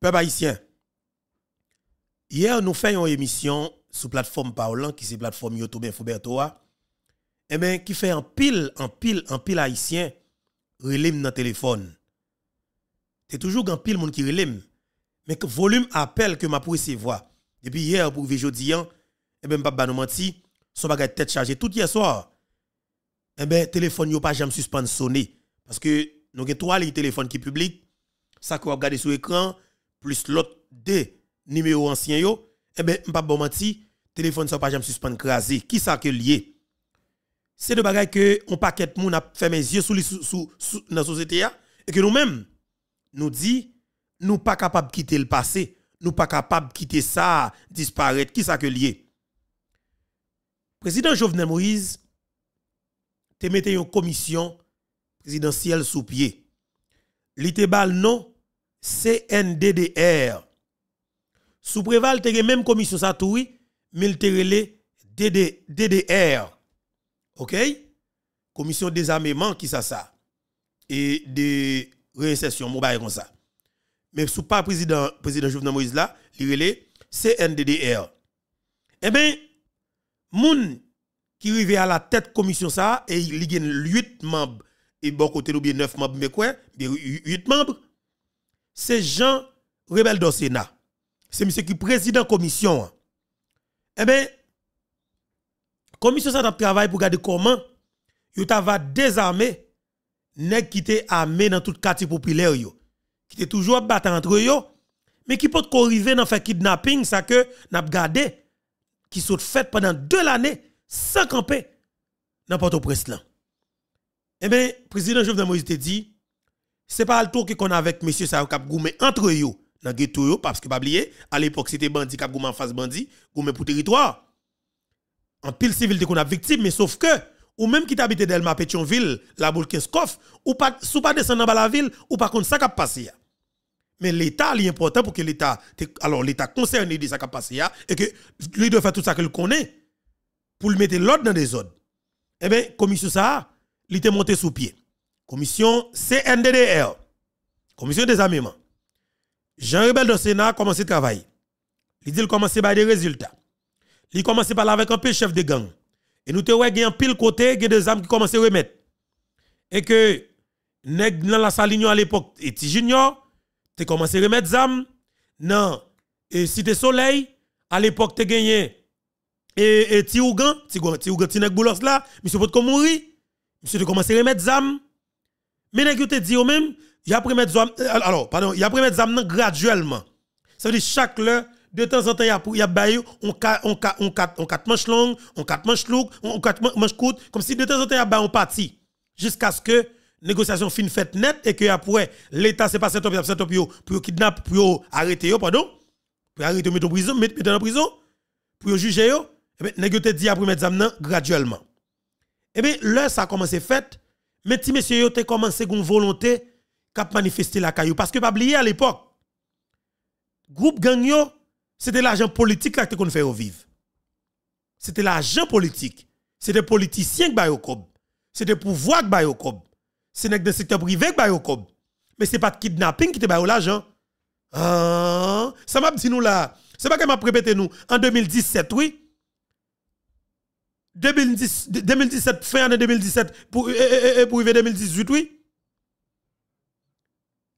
Peuple haïtien, hier nous faisons une émission sur plateforme Parlant, qui c'est plateforme YouTube Foubertoa, et eh bien qui fait un pile, un pile, un pile haïtien, relim dans téléphone. C'est toujours un pile monde qui relim, mais que volume appel que m'a pour Et Depuis hier pour jeudi, et hein, eh bien pas nous menti, son bagage tête chargée tout hier soir. Eh bien téléphone n'a pas jamais suspendre sonner parce que nous avons trois téléphones téléphone qui public, ça que vous regardez sur l'écran plus l'autre des numéros anciens yo, eh ben pas bon menti, téléphone ça pas jamais suspend crasé. Qui ça que lié C'est de bagaille que on paquet moun a fait mes yeux sous la société et que nous-mêmes nous dit nous pas capable quitter le passé, nous pas capable quitter ça, disparaître. Qui ça que lié Président Jovenel Moïse te mette une commission présidentielle sous pied. Li bal non CNDDR. Sous préval, même commission ça tout, mais te DDR. OK? Commission désarmement qui ça ça. Et de réinsertion, mobile comme ça. Mais sous pas président, président Jovenel Moïse là, il CNDDR. Eh bien, moun qui arrive à la tête commission ça, et il y a 8 membres, et bon côté ou bien 9 membres, mais quoi? 8 membres c'est Jean Rebel le Sénat. C'est monsieur qui président commission. Eh bien, la commission ça travaille pour garder comment vous va désarmer qui armé dans tout quartier populaire Qui était toujours battant entre eux, mais qui peut arriver dans faire kidnapping ça que n'a gardé qui sont fait pendant deux années, sans camper dans Port-au-Prince Eh bien, président Jovenel Moïse te dit c'est pas le tour qu'on a avec monsieur ça cap goumé entre eux dans ghetto yo parce que pas oublier à l'époque c'était bandit cap goumé en face bandit goumé pour territoire en pile civil qu'on a victime mais sauf que ou même qui t'habite Delma Pétionville la boule Kinskoff ou pas sous pas descendre dans la ville ou pas contre ça cap passé mais l'état est important pour que l'état alors l'état concerné de ça cap passé et que lui doit faire tout ça qu'il connaît pour le mettre l'ordre dans des zones eh bien M. ça il était monté sous pied commission CNDDR, commission des armements, Jean Rebel de Sénat a commencé à travailler. Il a commencé par des résultats. Il commencé par là avec un peu chef de gang. Et nous avons un pile côté, des armes qui commence à remettre. Et que, dans la salle à l'époque, et junior, tu commencé à remettre des armes. Dans et Cité Soleil, à l'époque, tu gagné. Et Tiougan, Tiougan, Tiougan, Tiougan, Tiougan, Tiougan, Tiougan, Tiougan, Tiougan, Tiougan, Tiougan, Tiougan, Tiougan, mais nèg te dit au même, y a premier examen, euh, alors pardon, y a premier zam graduellement. Ça veut dire chaque l'heure de temps en temps y a y a bail on on on on quatre manches longues, on quatre manches lourdes, on quatre manches courtes comme si de temps en temps y a un on parti jusqu'à ce que négociation fin fête net et que après l'état c'est pas cet opio cet opio pour kidnap pour arrêter yo pardon pour arrêter mettre en prison mettre en prison pour juger yo et eh ben nèg yo te dit après mettre zam graduellement. Et eh bien, là ça a commencé fait, mais si monsieur yo te commencé une volonté cap manifester la caillou parce que pas oublier à l'époque groupe gang c'était l'argent politique là que qu'on fait vivre. C'était l'argent politique. C'était politiciens qui ba yo C'était pouvoir qui ba yo C'est le secteur privé qui ba Mais c'est pas de kidnapping qui te ba l'argent. Hein. Ah, ça m'a dit nous là. C'est pas que m'a répété nous en 2017 oui. 2017, fin année 2017, pour, et, 2018, oui.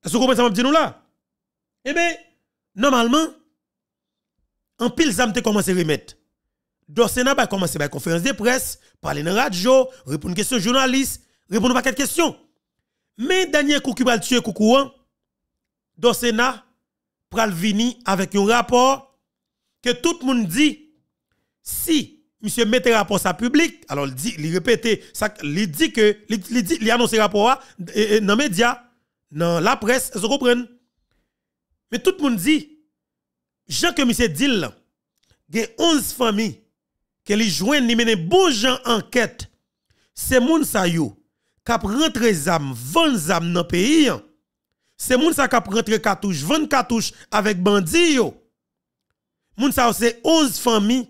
Est-ce que vous comprenez ça, nous là? Eh bien, normalement, en pile, ça m'a commencé à remettre. Dorsena a bah, commencé par conférence de presse, parler dans la radio, répondre aux questions journalistes, répondre à quelques questions. Mais dernier coup qui va tuer hein? Dorsena vini avec un rapport que tout le monde dit si monsieur mettait rapport sa public. Alors il dit, il répétait, il dit que, il dit, il annonce rapport dans les médias, dans la presse, vous comprenez? Mais tout le monde dit, Jean que monsieur dit il a 11 familles qui les joignent, ils mènent bon gens enquête. C'est moun sa yo, kap rentre zam, dans le pays. Hein. C'est moun sa kap rentre cartouche, avec bandi yo. Moun c'est 11 familles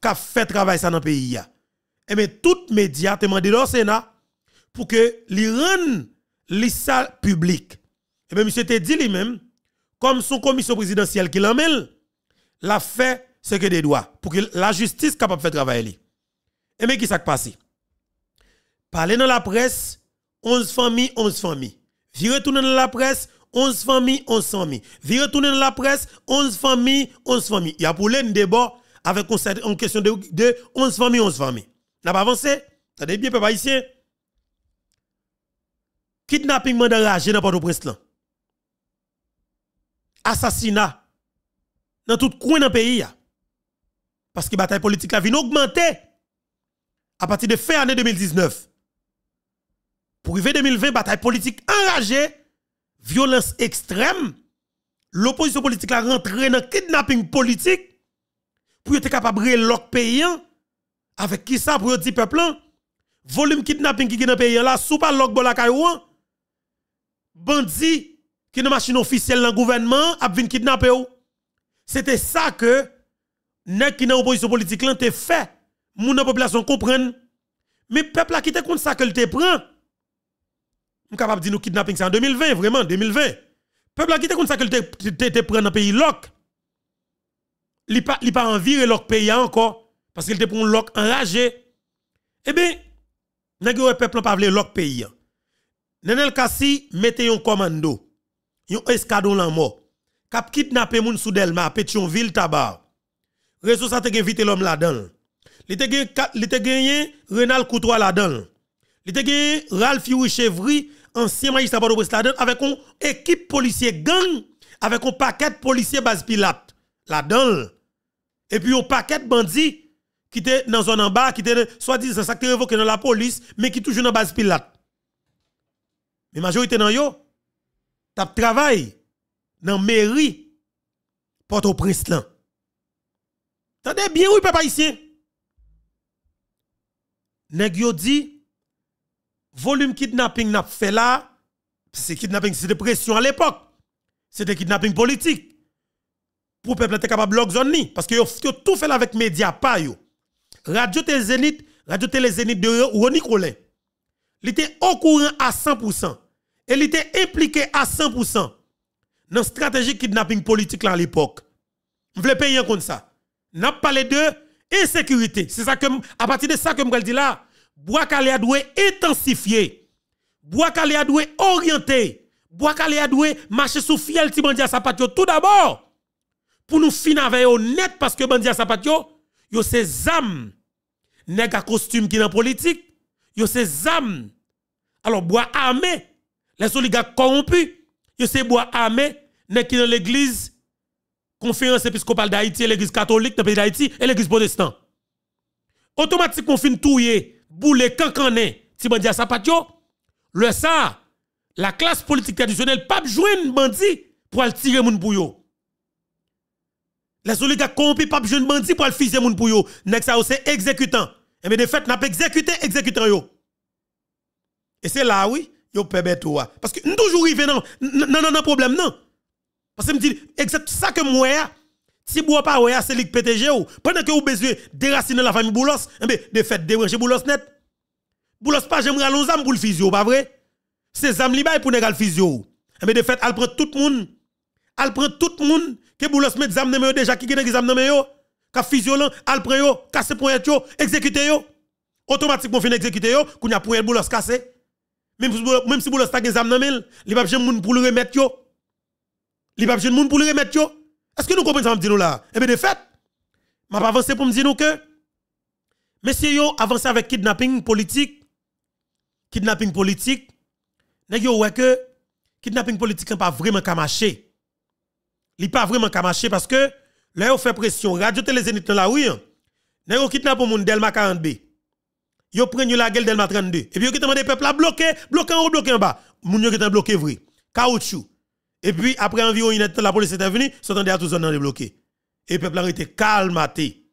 qui fait travail ça dans le pays. Et eh bien, tout médias te demandé au Sénat pour que l'Iran les salles publiques. Et eh bien, monsieur te dit lui-même, comme son commission présidentielle qui l'emmène, l'a fait ce que des doigts pour que la justice capable de faire travailler. Et eh bien, qui s'est passé? Parler dans la presse, 11 familles, 11 familles. Vire retourne dans la presse, 11 familles, 11 familles. Vire retourner dans la presse, 11 familles, 11 familles. Il y a pour l'un débat, avec en question de, 11 familles, 11 familles. N'a pas avancé. Attendez bien, papa ici. Kidnapping enragé dans port au Assassinat dans tout coin dans pays Parce que la bataille politique a vient augmenter à partir de fin année 2019. Pour arriver 2020, bataille politique enragée, violence extrême, l'opposition politique a rentré dans kidnapping politique pour être capable de l'autre pays hein? avec qui ça pour dire peuple hein? volume kidnapping qui est dans le pays là sous pas l'autre bola caillou hein? bandit qui une machine officielle dans le gouvernement a venir kidnapper c'était ça que nèg qui dans opposition politique là t'es fait mon population comprendre mais peuple a qui te compte ça que te prend on capable de dire nous kidnapping c'est en 2020 vraiment 2020 peuple a qui te ça que te prend dans pays lock li pas li pas envie leur pays encore parce qu'il était pour un loc enragé. Eh bien, nèg yo e peuple pas de leur pays. Nenel kasi mette un commando, un escadron la mort. Kap kidnapper moun sous Delma, Pétionville, Tabar. Réseau ça te invité l'homme là-dedans. Il te gagné Renal Coutois là-dedans. Il te gagné Ralph Youri ancien magistrat de Brest là-dedans, avec une équipe policier gang, avec un paquet de policier bas pilate là-dedans. Et puis, un paquet de bandits qui étaient dans zone en bas, qui étaient soi-disant ça révoqué dans la police, mais qui toujours dans base pilate. Mais majorité dans yo, tap travail dans mairie Port-au-Prince Tendez bien oui papa ici. Nèg yo dit volume kidnapping n'a fait là, c'est kidnapping c'est de pression à l'époque. C'était kidnapping politique pour peuple être capable bloquer zone ni parce que yo tout fait avec média pas yo. Radio Télé Zénith, Radio Télé Zénith de Ronnie Colin. Il était au courant à 100% et il était impliqué à 100% dans la stratégie kidnapping politique là à l'époque. Je voulais payer comme ça. N'a les de insécurité. C'est ça que à partir de ça que je dis là, Bois-Calais a dû intensifier. Bois-Calais a dû orienter. Bois-Calais a dû marcher sous fiel Tibandia patio tout d'abord pour nous finir avec honnête parce que bandi Sapatio, patio yo, ces âmes nèg à costume qui dans politique, yo ces âmes. Alors bois armé, les oligarques corrompus, yo ces bois armé nèg qui dans l'église conférence épiscopale d'Haïti, l'église catholique dans pays d'Haïti et l'église protestante. Automatiquement fin touyer, boule cancané, ti bandi sa patio le ça la classe politique traditionnelle pas joindre bandi pour tirer moun pour yo. Les oligarques corrompus, pas jeune bandit pour le fiser moun pour yo. Nek ça, c'est exécutant. Et eh mais de fait, n'a pas exécuté, exécutant yo. Et c'est là, oui, yo pebet Parce que nous toujours arrivé, non, non, non, non, problème, non. Parce que me dit, exact ça que moi, si vous pas ouais, c'est lik PTG ou. Pendant que vous besoin déraciner la famille Boulos, eh de fait, déranger Boulos net. Boulos pas, j'aimerais l'on zam pour le physio, pas vrai? C'est zam pour negal physio. Eh mais de fait, elle prend tout le monde. Elle prend tout le monde que Boulos met zam nan déjà qui gen zam nan yo, ka qui al pren yo, casse point yo, exécuter yo. Automatiquement fin exécuter yo, qu'on a pour Boulos cassé. Même si même si vous ta gen zam nan mel, li pa jen moun pour le remettre yo. Li pa jen moun pour le remettre yo. Est-ce que nous comprenons ça que dit nous là Eh bien de fait, m'a pas avancé pour me dire nous que messieurs yo avancez avec kidnapping politique, kidnapping politique. Nèg yo ouais que kidnapping politique n'est pas vraiment kamaché li pas vraiment ka marcher parce que là on fait pression radio télé zénith là la rue n'a on kidnappe moun Delma 40B yo prennent la gueule Delma 32 et puis yo moun demande peuple à bloquer bloqué. en haut bloquer en bas moun yo qui ont bloqué vrai caoutchouc et puis après environ une heure la police est venue s'entendait à tout zone débloqué et peuple a été calmaté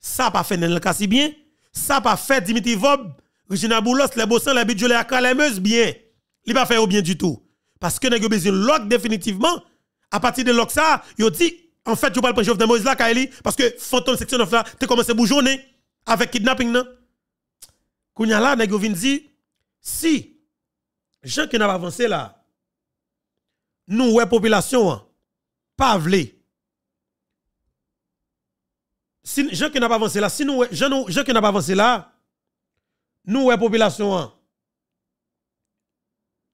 ça pas fait le e si bien ça pas fait Dimitri Vob Regina Boulos les Bossan les Bidjolé à Akra bien il pas fait au bien du tout parce que nèg besoin lock définitivement à partir de l'Oxa, ils dit, en fait, je parle pas de Moïse là, Kaeli, parce que Fantôme Section 9 là, tu commencé à bouger avec kidnapping. Non? là, dit, si, gens qui pas avancé là, nous, ouais, population, hein, pas vle. Si, gens qui n'a pas avancé là, si nous, gens, gens qui pas avancé là, nous, ouais, population, hein,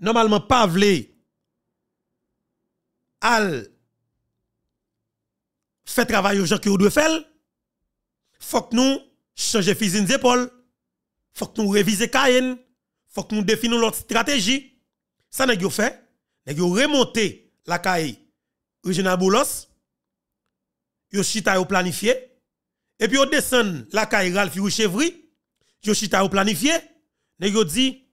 normalement, pas vle al fait travail aux gens qui doivent faire, faut que nous changer physique d'épaule, faut que nous réviser Kayen, faut que nous définions notre stratégie. Ça n'a fait, n'a remonté la caille original Boulos, yo chita planifié, et puis on descend la caille Ralph Chevry, yo chita yo planifié, n'a dit,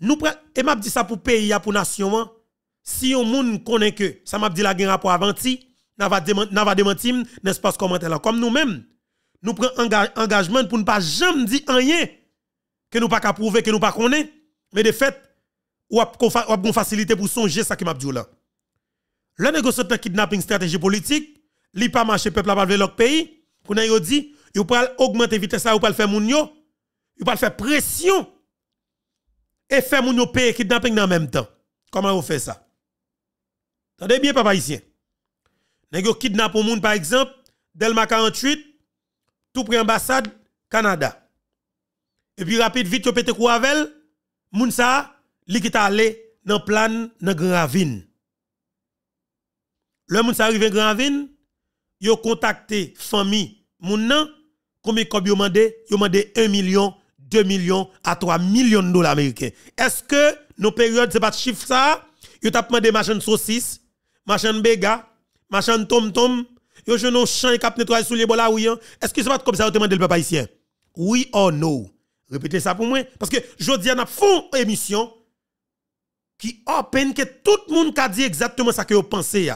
nous prenons, et m'a dit ça pour pays, pour nation, hein? si on moun connaît que ça m'a dit la gen rapport avanti n'a va démentir n'est-ce pas commentaire là comme nous-mêmes nous prenons un engagement pour ne pas jamais dire rien que nous pas prouver que nous pas connaît mais de fait ou a une facilité pour songer ça qui m'a dit là le négociateur kidnapping stratégie politique li pas marché peuple pas veut l'autre pays qu'on a dit il peut augmenter vitesse ça ou pas faire moun yo faire pression et faire moun yo payer kidnapping en même temps comment vous faites ça Tendez bien, papa ici. Nego yo kidnappe moun, par exemple, Delma 48, tout près ambassade, Canada. Et puis rapide, vite, yo pète kou avel, moun sa, li ki allé nan plan, nan Grand Ravine. Le moun sa arrive Grand Ravine, yo contacté famille moun nan, komi kob yo mande, Yo mande 1 million, 2 millions à 3 millions de dollars américains. Est-ce que nos périodes, c'est pas chiffre ça? Yo tap mandé machin saucisse, machin Bega, machin tom tom, yo je non chan cap nettoyer sous les bola oui. Hein. Est-ce que c'est pas comme ça vous demandez le peuple haïtien? Oui ou non? Répétez ça pour moi parce que jodi a fond émission qui peine que tout le monde a dit exactement ça que vous pensez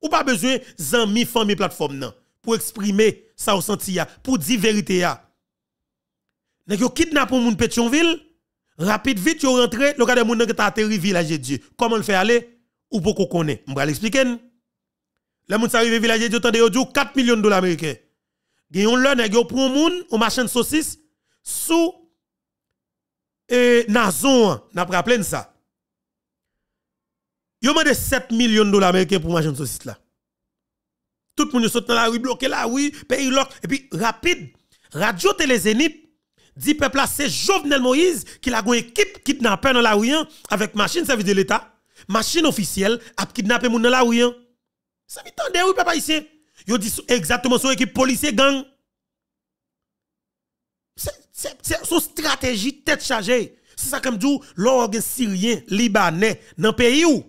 Ou pas besoin d'amis, famille, plateforme non pour exprimer ça au senti pour dire vérité ya. Nèg yo kidnappé moun Pétionville, rapide vite yo rentre le gars des moun nan ta atterri village Dieu. Comment le faire aller ou pour qu'on connaît. Je vais l'expliquer. Les gens arrivent au village, ils ont 4 millions de dollars américains. Ils ont leur pour un monde, un machin de saucisse, sous et Nazon, n'a pas rappelé ça. Ils ont demandé 7 millions de dollars américains pour machin de saucisse là. Tout le monde saute dans la rue, bloqué là, oui, pays l'autre. Et e puis, rapide, Radio Zénith dit peuple c'est Jovenel Moïse qui a une équipe kidnappée dans la rue avec machine service de l'État machine officielle a kidnappé moun dans la rue. Hein. Ça vit tande oui papa ici. Yo dit exactement son équipe policier gang. C'est son stratégie tête chargée. C'est ça comme dit l'orgue syrien, libanais dans pays où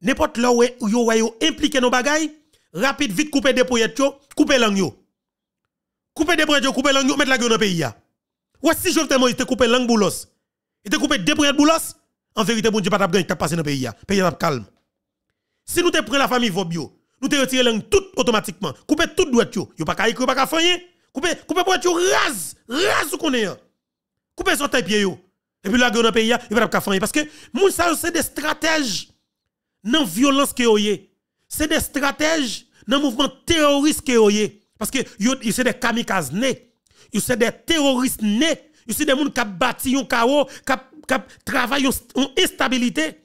n'importe là où yo yo impliqué dans bagay, rapide vite couper des poyettes yo, couper langue yo. Couper des poyettes yo, couper langue yo, mettre la gueule dans pays ya. Ou si Jovenel Moïse te couper langue boulos. Il te couper des poyettes boulos. En vérité, bon Dieu, pas passer qui passé dans le pays. pays calme. Si nous te prenons la famille Vobio, nous te retirons tout automatiquement. Couper tout droit, yo. Yo pas qu'à écrire, pas ka faire. Couper, couper pour yo, rase. Rase ou qu'on est. Hein. Couper son taille pied, yo. Et puis là, dans le pays, il va pas faire. Parce que, moun ça, c'est des stratèges. la violence que là. C'est des stratèges. le mouvement terroriste que là. Parce que, yo, c'est des kamikazes nés. Yo, c'est des terroristes nés. Yo, c'est des gens qui ont bâti un chaos, qui travaillent en instabilité.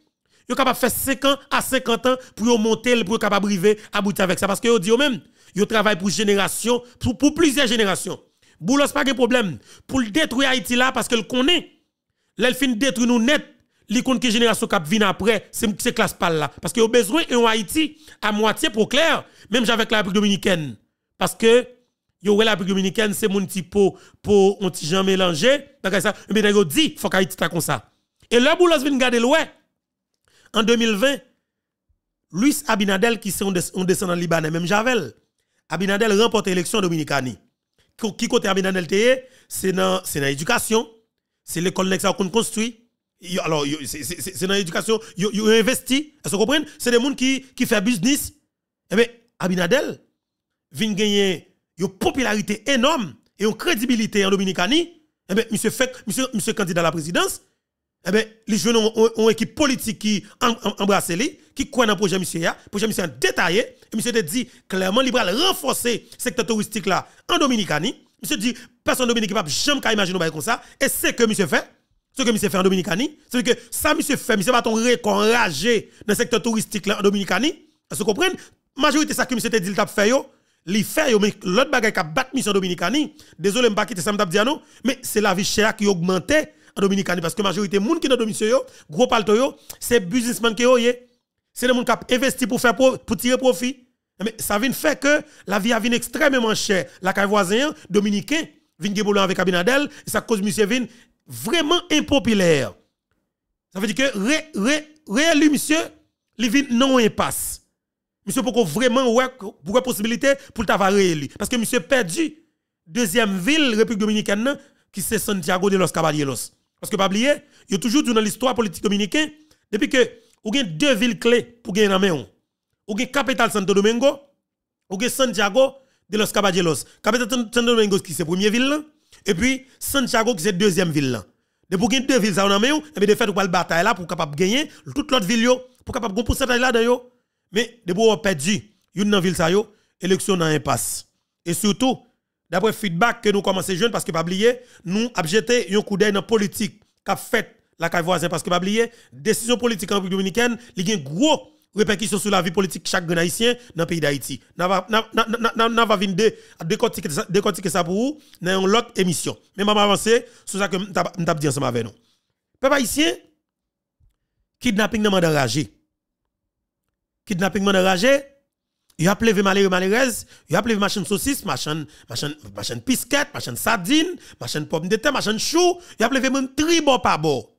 Ils sont faire 5 ans à 50 ans pour monter, pour capable arriver à bout avec ça. Parce que ils disent eux-mêmes, ils travaillent pour génération, pour, pour plusieurs générations. Boulos pas de problème. Pour détruire Haïti là, parce qu'elle connaît. L'elfine détruit nous net. L'icône qui génération qui viennent après, c'est classe pas là. Parce que ont besoin, et Haïti, à moitié pour clair, même avec la République dominicaine. Parce que yo la République dominicaine c'est mon petit pot pour on petit jan mélanger parce ça mais yo dit faut qu'Haïti ta comme ça et là boulos vient garder loin. en 2020 Luis Abinadel qui est un descendant libanais même Javel Abinadel remporte l'élection dominicaine. qui côté Abinadel c'est dans c'est dans l'éducation c'est l'école qu'on construit alors c'est dans l'éducation yo investi vous comprenez c'est des gens qui qui fait business et eh ben, Abinadel vient gagner une popularité énorme et une crédibilité en Dominicanie, eh bien, monsieur, fait, monsieur, monsieur candidat à la présidence, eh bien, les jeunes ont une équipe politique qui embrasse les. qui croit dans le projet monsieur ya, projet monsieur détaillé, et monsieur a dit clairement va renforcer le secteur touristique là en Dominicanie. Monsieur dit personne ne pas jamais imaginer comme ça et c'est que monsieur fait ce que monsieur fait en Dominicanie, c'est que ça monsieur fait, monsieur va ton récon dans le secteur touristique là en Dominicanie. Vous comprenez Majorité ça que monsieur te dit il t'a fait yo, li l'autre bagage qui a battu mission dominicani désolé m'pa quitté. ça m'tap dire non mais c'est la vie chère qui augmente en dominicani parce que majorité monde qui dans dominicani gros palto yo c'est businessman qui yo c'est le monde qui investi pour faire pour, tirer profit mais ça vient faire que la vie a vin extrêmement chère la caille voisin dominicain vient géboulan avec Abinadel et ça cause monsieur Vin vraiment impopulaire ça veut dire que réélu monsieur il vient non impasse Monsieur pour vraiment ouais possibilité pour t'avoir réélu parce que monsieur perdu deuxième ville République dominicaine qui c'est Santiago de los Caballeros. Parce que pas oublier, il y a toujours dans l'histoire politique dominicaine depuis que ou gain deux villes clés pour gagner la main. Ou gain capitale Santo Domingo, ou a Santiago de los Caballeros. Capitale Santo Domingo qui c'est première ville et puis Santiago qui c'est deuxième ville là. De pour gagner deux villes ça on a main, et eh bien de fait le bataille là pour capable gagner toute l'autre ville pour capable de pourcentage là dedans mais de a perdu, une dans ville sa yo, élection dans impasse. Et surtout, d'après feedback que nous commençons jeune parce que pas oublier, nous jeté un coup d'œil dans politique qu'a fait la caille voisin parce que pas oublier, décision politique en République dominicaine, il y gros répercussions sur la vie politique chaque haïtien dans le pays d'Haïti. Nous va venir décortiquer ça pour vous dans une autre émission. Mais vais avancer sur ce que avons dit ensemble avec nous. Peuple haïtien, kidnapping n'a pas d'enragé kidnapping mon enragé, il a plevé malheureux malheureuse, il a plevé machine saucisse, machine machine machin pisquette, machine sardine, machine pomme de terre, machin chou, il a plevé même tribo pas beau.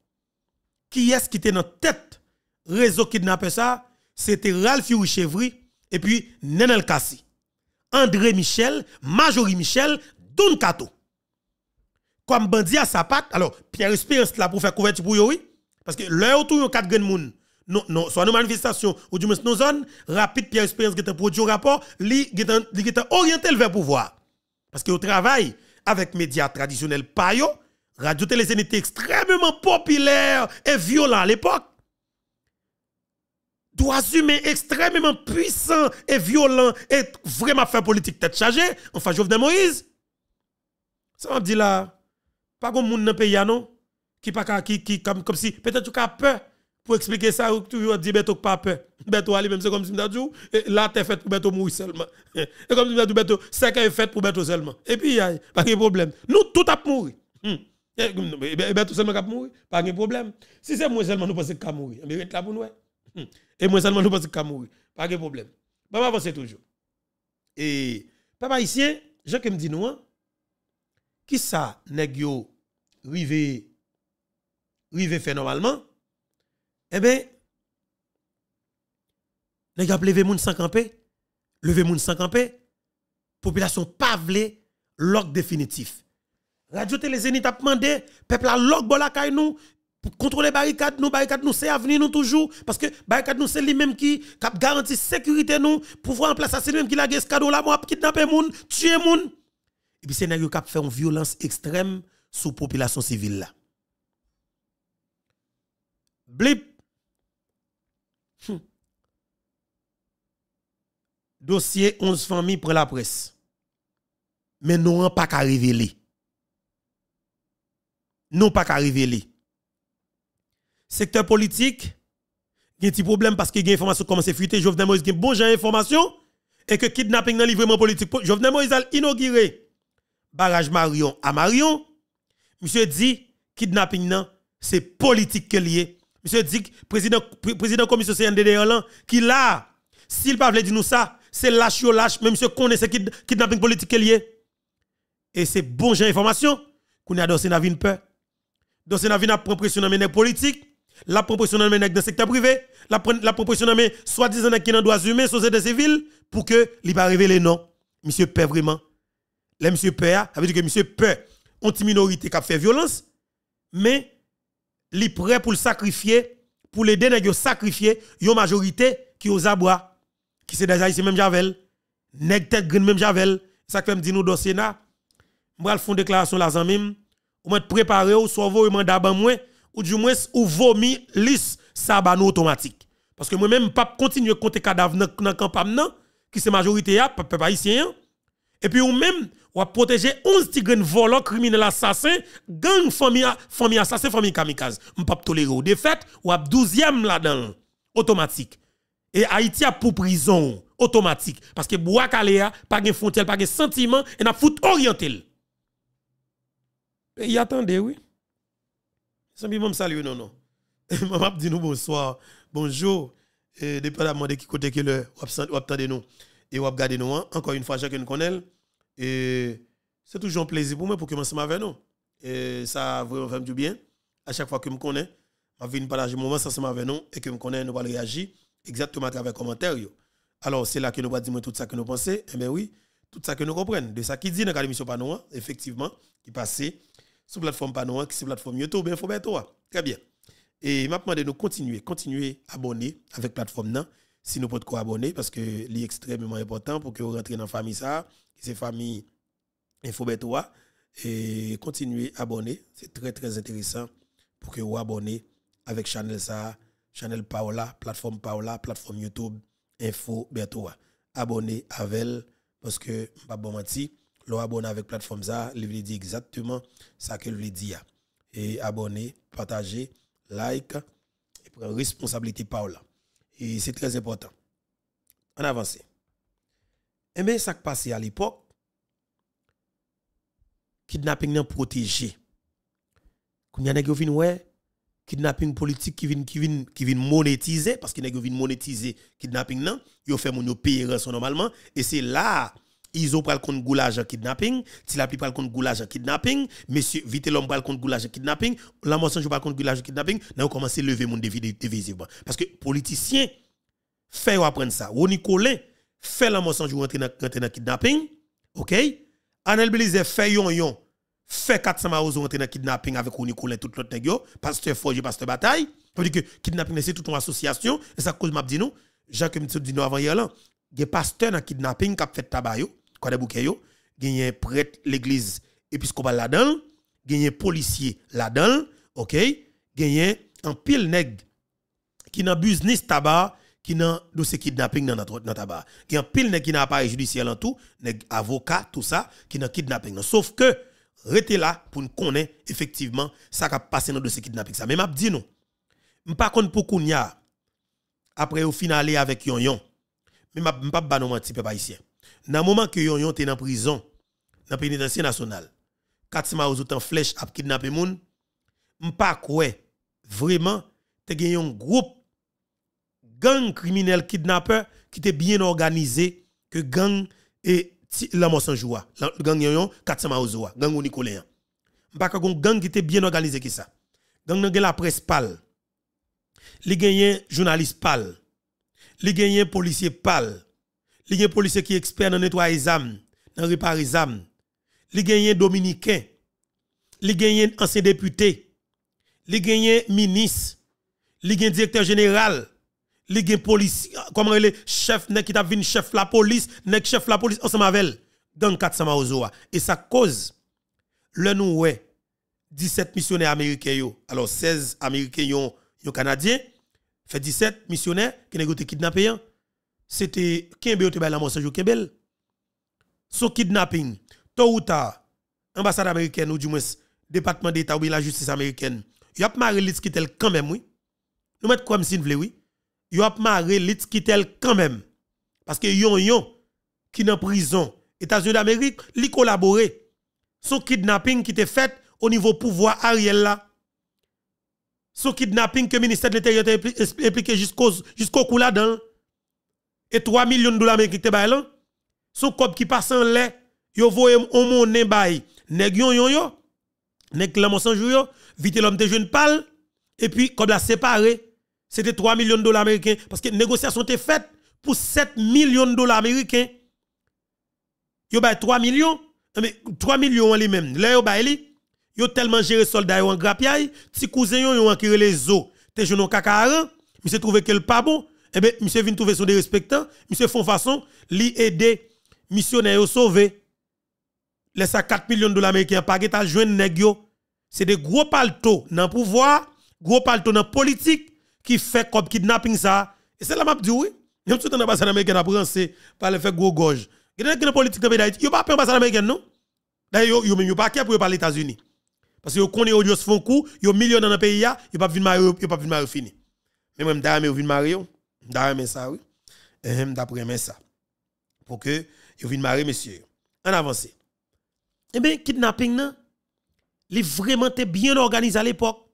Qui est-ce qui était dans tête réseau kidnappé ça? C'était Ralph Yuri et puis Nenel Kassi. André Michel, Majorie Michel, Don Kato. Comme bandit à sa patte, alors Pierre Espérance là pour faire couverture pour oui, parce que l'heure où tout yon 4 gen moun non, non, soit nos manifestations, ou du moins nos zones, rapide Pierre Espérance qui a produit un rapport, qui est orienté vers le pouvoir. Parce que au travail avec médias traditionnels yo, Radio Télé était extrêmement populaire et violent à l'époque. Droits humains extrêmement puissant et violent et vraiment faire politique tête chargée, enfin Jovenel Moïse. Ça m'a dit là, pas comme monde dans pays non qui pas qui comme comme si peut-être tu as peur pour expliquer ça, ou toujours dit Beto pas peur. Beto Ali, même c'est comme si m'a dit, la t'es fait pour Beto mourir seulement. Et comme si m'a dit Beto, c'est qu'elle est fait pour Beto seulement. Et puis, y a pas de problème. Nous, tout a mouru. Hmm. Eh ben, Beto seulement a mourir pas de problème. Si c'est moi seulement, nous pensons qu'il mourir, là pour hein. hmm. Et moi seulement, nous pensons qu'il a Pas de problème. Papa avance toujours. Et, papa ici, je que me dis nous, hein, qui ça, nèg yo, rivé, fait normalement? Eh bien, les a levé moun sans camper, levé moun sans camper, population pavlé, lock définitif. Radio Télé Zénith a demandé, peuple a log bolakay nous, pour contrôler barricade nous barricade nous c'est avenir nous toujours parce que barricade nous c'est lui-même qui cap la sécurité nous pouvoir en place c'est lui-même qui la escadron cadeau là moi kidnapper moun tuer moun et puis qui cap fait une violence extrême sur population civile là blip Hmm. Dossier 11 familles pour la presse. Mais nous n'avons pas qu'à révéler. Nous n'avons pas qu'à révéler. Secteur politique, il y a un petit problème parce que y a à informations comme c'est fuiter. Jovenel Moïse a bon genre information et que kidnapping dans le livrement politique. Jovenel Moïse a inauguré barrage Marion à Marion. Monsieur dit, kidnapping, c'est politique lié Monsieur Dick, président, président commission CNDD là, qui là, s'il pas veut dire nous ça, c'est lâche ou lâche, même monsieur connaît ce kidnapping politique lié. Et c'est bon j'ai information qu'on a dans n'a une peur. Dans n'a vin a pression dans politique, la proposition dans le secteur privé, la, la proposition dans soi-disant qui dans droits humains, société civile pour que il pas révéler non. Monsieur peur vraiment. Les monsieur peur, ça veut dire que monsieur peur ont une minorité qui a fait violence, mais li prêt pour le sacrifier, pour l'aider à sacrifier, une majorité qui aux abois, qui c'est déjà ici même Javel, nèg tête green même Javel, ça que me dit nous dans Sénat, m'bral font déclaration la même, ou m'a préparer ou soit vous mandat ban moins ou du moins ou vomi lis ça automatique. Parce que moi-même pas continuer à compter cadavre dans camp nan qui c'est majorité a peuple haïtien. Et puis ou même ou a protéger 11 tigres volants, criminels assassins, gang famille, famille assassin, famille kamikaze. On pas tolérer ou défaite, ou a 12e là-dedans, automatique. Et Haïti a pour prison, automatique. Parce que Bouakalea, pas de frontière, pas de sentiment, et n'a fout orienté. Et y attendez, oui. Sans me non, non. Maman dit nous bonsoir, bonjour. Et dépendamment de qui côté que le, ou de nous. Et ou regardez nous, hein. encore une fois, chacun connaît. Et c'est toujours un plaisir pour moi pour commencer avec nous. Et ça vraiment fait du bien. À chaque fois que je me connais, je viens partager mon moment ensemble avec nous et que je me connais, nous allons réagir exactement à travers les commentaires. Alors, c'est là que nous allons dire tout ça que nous pensons. Eh bien oui, tout ça que nous comprenons. De ça qui dit dans l'émission Panoa, effectivement, qui passait sur la plateforme Panoa, qui est la plateforme YouTube, bien toi. Très bien. Et maintenant, de nous continuer, continuer à abonner avec la plateforme. Si nous pouvons abonner, parce que c'est extrêmement important pour que vous rentrez dans la famille. Ça, c'est famille Info et continuez à abonner. C'est très très intéressant pour que vous abonnez avec Chanel ça, Chanel Paola, plateforme Paola, plateforme YouTube, Info Abonnez avec parce que pas bon menti, l'abonné avec plateforme ça, il veut dire exactement ça que lui dit. Et abonnez, partagez, like et prenez responsabilité Paola. Et c'est très important. En avance. Eh bien, ça qui passé à l'époque, kidnapping pas protégé. Quand y a qui viennent ouais, kidnapping politique qui viennent qui qui monétiser parce que viennent monétiser monétiser kidnapping Ils ont fait mon payer normalement et c'est là ils ont pris contre goulage kidnapping, s'il la pris contre goulage kidnapping, monsieur vite l'homme le contre goulage kidnapping, la mensonge pral contre goulage kidnapping, ont commencé lever mon divisivement parce que politicien fait apprendre ça. y Nicolas fait la mensonge rentrer dans kidnapping. OK? Anel Belize fait yon yon. Fait 400 maos rentrer dans kidnapping avec Nicolas tout l'autre nèg pasteur Forge, pasteur Bataille. Ça dire que kidnapping c'est toute une association et ça cause m'a dit nous, Jacques me dit nous avant hier là, des pasteur dans kidnapping qui fait tabac Kwa quoi bouke yo, un prêtre l'église épiscopale là-dedans, un policier là-dedans, OK? a un pile nèg qui dans business tabac qui de dossier kidnapping dans notre dans tabac. Il y a pile qui n'a appareil judiciaire en tout, nèg avocat tout ça qui dans kidnapping. Sauf que restez là pour nous connaître effectivement ça qui a passé dans dossier kidnapping ça. Mais m'a dit non. M'pa contre pour Kounya après au final avec Yon Yon. Mais m'a pas ba non menti peuple haïtien. Dans moment que Yon Yon était en prison dans pénitentiaire national. Katsima ou en flèche a kidnappé moun. M'pa quoi vraiment te un groupe gang criminel kidnappeur qui était bien organisé que gang et la sans joie gang yon 400 maozoa gang ou nicoléen pas gang qui était bien organisé qui ça gang nan la presse parle, li genyen journaliste pal. li gagné policier pal. li gen policier qui expert dans nettoyer armes, dans réparer armes, li genyen dominicain li genyen ancien député li genyen ministre li gen directeur général les gen police comment les chef nek qui t'a vinn chef la police nek chef la police ensemble avec dans 400 maozoa et ça cause le nom, ouais 17 missionnaires américains yo alors 16 américains yo canadiens fait 17 missionnaires qui ont été kidnappés hein. c'était qui a te le la mensonge Kembel so kidnapping tôt ou tard ambassade américaine ou du moins département d'état ou la justice américaine y a marie liste qui telle quand même oui nous mettre comme si vous voulez oui yo a maré lit qui tel quand même parce que yon yon qui en prison États-Unis d'Amérique li collaboré son kidnapping qui été fait au niveau pouvoir Ariel là son kidnapping que le ministère de l'Intérieur a impliqué jusqu'au jusqu'au coup là-dedans et 3 millions de dollars qui étaient là son cop qui passe en l'air yo voye on monnaie bay nèg yon yon yo nèg yon, vite l'homme te jeune pal et puis comme la séparé c'était 3 millions de dollars américains. Parce que négociations étaient faites... pour 7 millions de dollars américains. Yo bay 3 millions. Mais 3 millions en lui-même. Là, yo bay li. Yo tellement géré soldats en grappillage. Ti cousin yo yo en les eaux. Te jeune kakaran. Monsieur trouvé qu'elle pas bon. Eh bien, monsieur vient trouver son dérespectant. Monsieur font façon. Li aider missionnaire sauver. Laisse à 4 millions de dollars américains. Pas que joindre nèg yo. C'est des gros palto dans pouvoir. Gros palto dans politique qui fait comme kidnapping ça. Et c'est la map dit oui. tout un l'ambassade américaine à prancé par le fait gros gorge. Il y a une politique de pays d'Haïti. Il n'y a pas d'ambassade américaine, non? D'ailleurs, il n'y a pas qu'à pour parler aux États-Unis. Parce que vous connaissez, se font coup, il y a millions dans le pays, il n'y a pas de marier, il n'y a pas de marier fini. Mais même d'ailleurs, il y a marier, d'ailleurs, ça, oui. Eh, D'après ça. Pour que, il venir marier, monsieur. En avance. Eh bien, kidnapping, non? Il vraiment bien organisé à l'époque.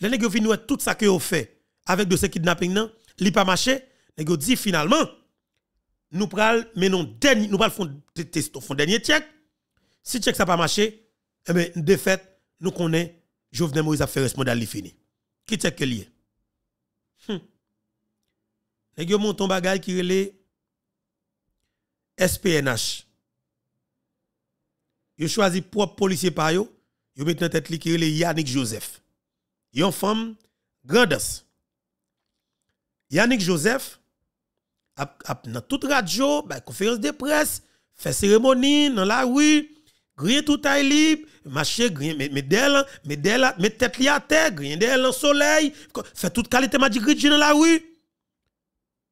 Les nègres viennent tout ça que vous fait avec de ce kidnapping nan, li pas marché, nèg dit finalement nous pral menon dernier nous pral font test font dernier check. Si check ça pas marché, eh ben de fait nous connaît Jovenel Moïse a fait responsable li fini. Qui check que lié? Hmm. Nèg yo monton bagay qui relé SPNH. Yo choisi propre policier par yo, yo met en tête li qui relé Yannick Joseph. Yon femme danse. Yannick Joseph, dans toute radio, bah, conférence de presse, fait cérémonie dans la rue, grille tout à libre, marché, grien, medel, met tête li à terre, grien d'elle en soleil, fait toute qualité magique dans la rue.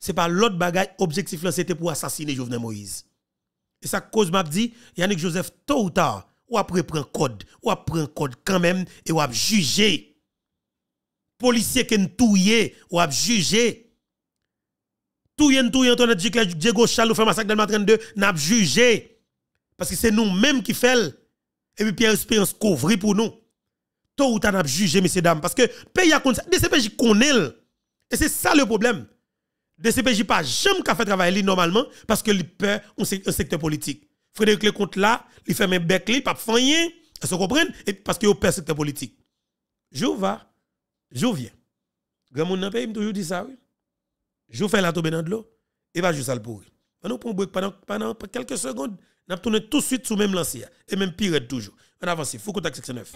C'est pas l'autre bagaille, objectif c'était pour assassiner Jovenel Moïse. Et ça cause m'a dit, Yannick Joseph, tôt ou tard, ou après prend code, ou après un code quand même, et ou a juger. Policier qui nous touye, ou a jugé tout yen tout yen que Diego nous fait massacre dans le 32 n'a jugé parce que c'est nous-mêmes qui fait et puis Pierre Espérance couvre, pour nous Toi ou t'en as jugé messieurs dames parce que pays a ça. DCPJ connaît et c'est ça le problème DCPJ pas jamais qu'a fait travailler normalement parce que il peur un secteur politique Frédéric Leconte là il fait un bec il pas rien se comprend parce que il peur secteur politique je vais. je viens grand monde dans pays toujours dit ça oui je fais la tombe dans de l'eau et va juste à le Nous prenons pendant, pendant quelques secondes, nous tournons tout de suite sous même lancé et même pire toujours. On avance, faut contact section 9.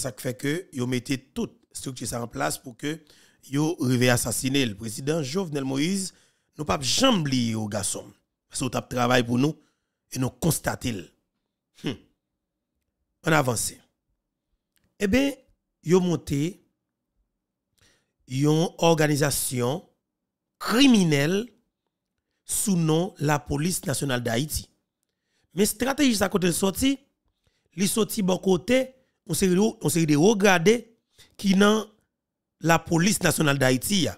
ça fait que ils mis toute structure ça en place pour que yo rêvé assassiner le président Jovenel Moïse. Nous pas jamais oublier au là Parce qu'on travail pour nous et nous constatons. Hmm. On avance. Eh bien, ont monté une organisation criminelle sous nom la police nationale d'Haïti. Mais stratégie ça côté sorti, li sorti bon côté on s'est on série de qui nan la police nationale d'Haïti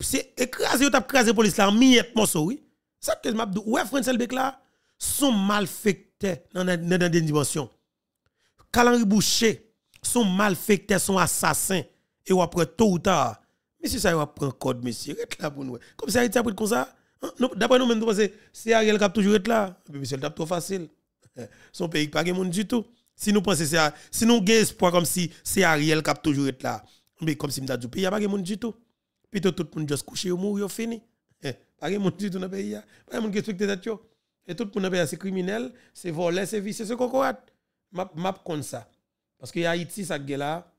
c'est écrasé t'a écrasé police là miette morceau oui ça que m'a dit ouais François Bec là sont malfaiteur dans dans des dimensions Calan Boucher son malfaiteur, son assassin, et ou après tôt ou tard monsieur ça va prendre code monsieur reste là pour nous comme ça Haïti a pris comme ça hein? d'après nous même c'est Ariel qui a toujours être là monsieur c'est trop facile son pays pas monde du tout si nous pensons ça, si nous gagnons espoir comme si c'est Ariel qui a toujours été là, mais comme si nous dit pays a pas de monde du tout. Plutôt tout le monde juste coucher ou mourir fini. Eh, pas de monde du tout dans le pays hein. Pas de monde qui respecte Et tout le monde dans le c'est criminel, c'est volé, c'est vice, c'est cocotte. M'a m'a comme ça. Parce que Haïti ça là,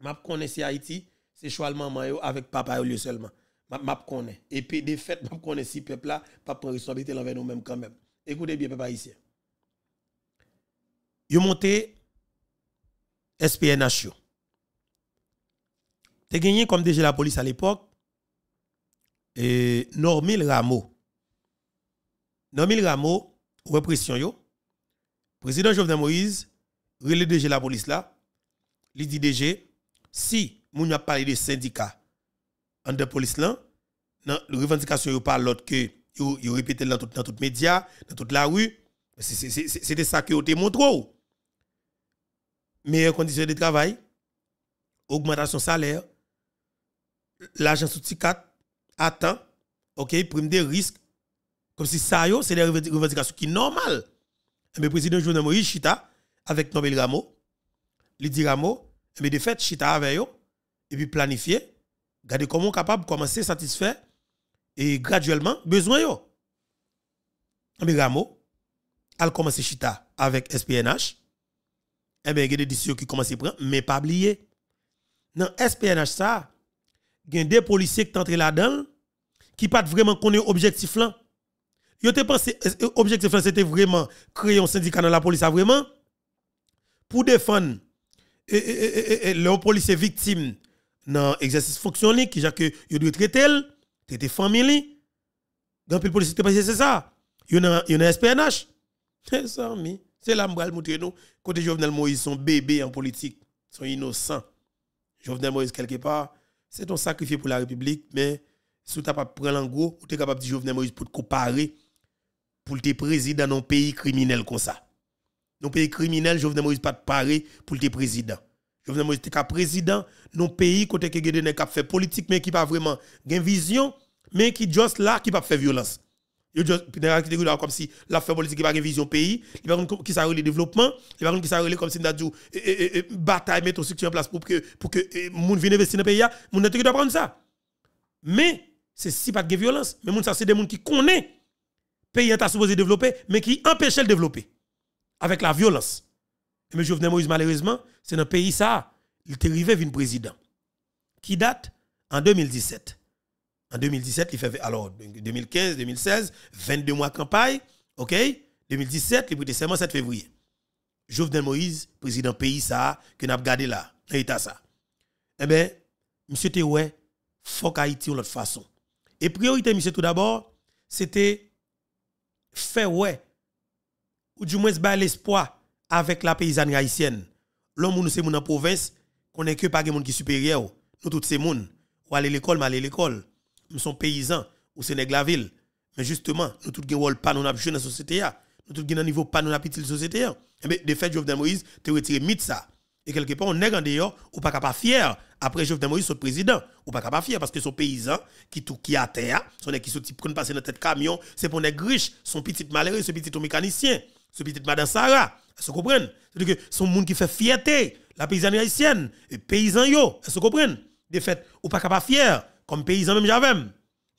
m'a connais c'est Haïti, c'est choix maman avec papa lieu seulement. M'a connais. Et puis des fêtes m'a connais si peuple là pas prendre responsabilité envers nous-mêmes quand même. Écoutez bien papa ici yo monté SPNH. Te gagné comme DG la police à l'époque, et Normil Rameau. Normil Rameau, repression yo. Président Jovenel Moïse, le DG la police là, il dit DG, si moun a parlé de syndicats en de police là, revendications revendication yo pas l'autre que yo, yo répété dans tout, les médias, média, dans toute la rue, c'était ça que yo te montré. Oh meilleures conditions de travail, augmentation salaire, l'agent sous TICAT, attend, ok, prime des risques. Comme si ça, c'est des revendications qui sont normales. le eh président Jovenel Moïse, Chita, avec Nobel Rameau, Lydie Rameau, eh mais de fait, Chita avec eux, et puis planifier, garder comment on est capable de commencer à satisfaire et graduellement besoin yo. Mais eh Rameau, elle commence Chita avec SPNH, eh bien, il y a des décisions qui commencent à prendre, mais pas oublier. Dans SPNH, ça, il y a des policiers qui entrent là-dedans, qui pas vraiment connaît objectif là. Yo pensé objectif là c'était vraiment créer un syndicat dans la police vraiment pour défendre et, eh, eh, eh, les policiers victimes dans l'exercice fonctionnel qui j'a que yo doit traiter traiter famille dans le policier c'est ça. Yo y yo dans SPNH. C'est ça mi. C'est là que je montrer nous, côté Jovenel Moïse, son bébé en politique, son innocent. Jovenel Moïse, quelque part, c'est un sacrifié pour la République, mais si tu n'as pas pris en gros, tu es capable de dire Jovenel Moïse pour te comparer, pour te président dans un pays criminel comme ça. Dans un pays criminel, Jovenel Moïse pas te parer pour te président. Jovenel Moïse est président dans un pays côté qui fait politique, mais qui pas vraiment une vision, mais qui juste là, qui pas fait violence. Yo comme si l'affaire politique politique pas une vision pays, il va qui ça le développement, il va qui ça comme si n'a dit eh, eh, eh, bataille mettre structure en place pour que pour que viennent investir dans pays, ne n'a pas prendre ça. Mais c'est si pas de violence, mais ce ça c'est des gens qui connaît pays est supposé développer mais qui empêchent le développer avec la violence. Et je Jovenel Moïse malheureusement, c'est dans pays ça, il est arrivé un président qui date en 2017. En 2017, il fait, alors, 2015, 2016, 22 mois de campagne, ok? 2017, il prête serment 7 février. Jovenel Moïse, président pays ça, que n'a gardé là, l'état ça. Eh bien, monsieur ouais, faut Haïti de l'autre façon. Et priorité, monsieur, tout d'abord, c'était faire ouais, ou du moins se l'espoir avec la paysanne haïtienne. L'homme, c'est mon province, qu'on n'est que pas des gens qui sont supérieurs. Nous, tous ces gens, ou aller l'école, mal aller l'école nous sommes paysans au Sénégal ville. Mais justement, nous tous sommes pas nous dans la société hein. Nous tous avons niveau pas nous dans la société Mais hein. eh de fait Jovenel Moïse te retiré mit ça. Et quelque part on est en dehors ou pas capable fier après Jovenel Moïse son président ou pas capable fier parce que son paysan qui tout qui a terre, son qui sont type qu'on passer dans tête camion, c'est pour les riche, son petit malheureux, ce petit mécanicien, ce petit madame Sarah. Est-ce que vous C'est-à-dire que son monde qui fait fierté la paysanne haïtienne, les paysans yo, est-ce que vous De fait, ou pas capable fier comme paysan, même j'avais.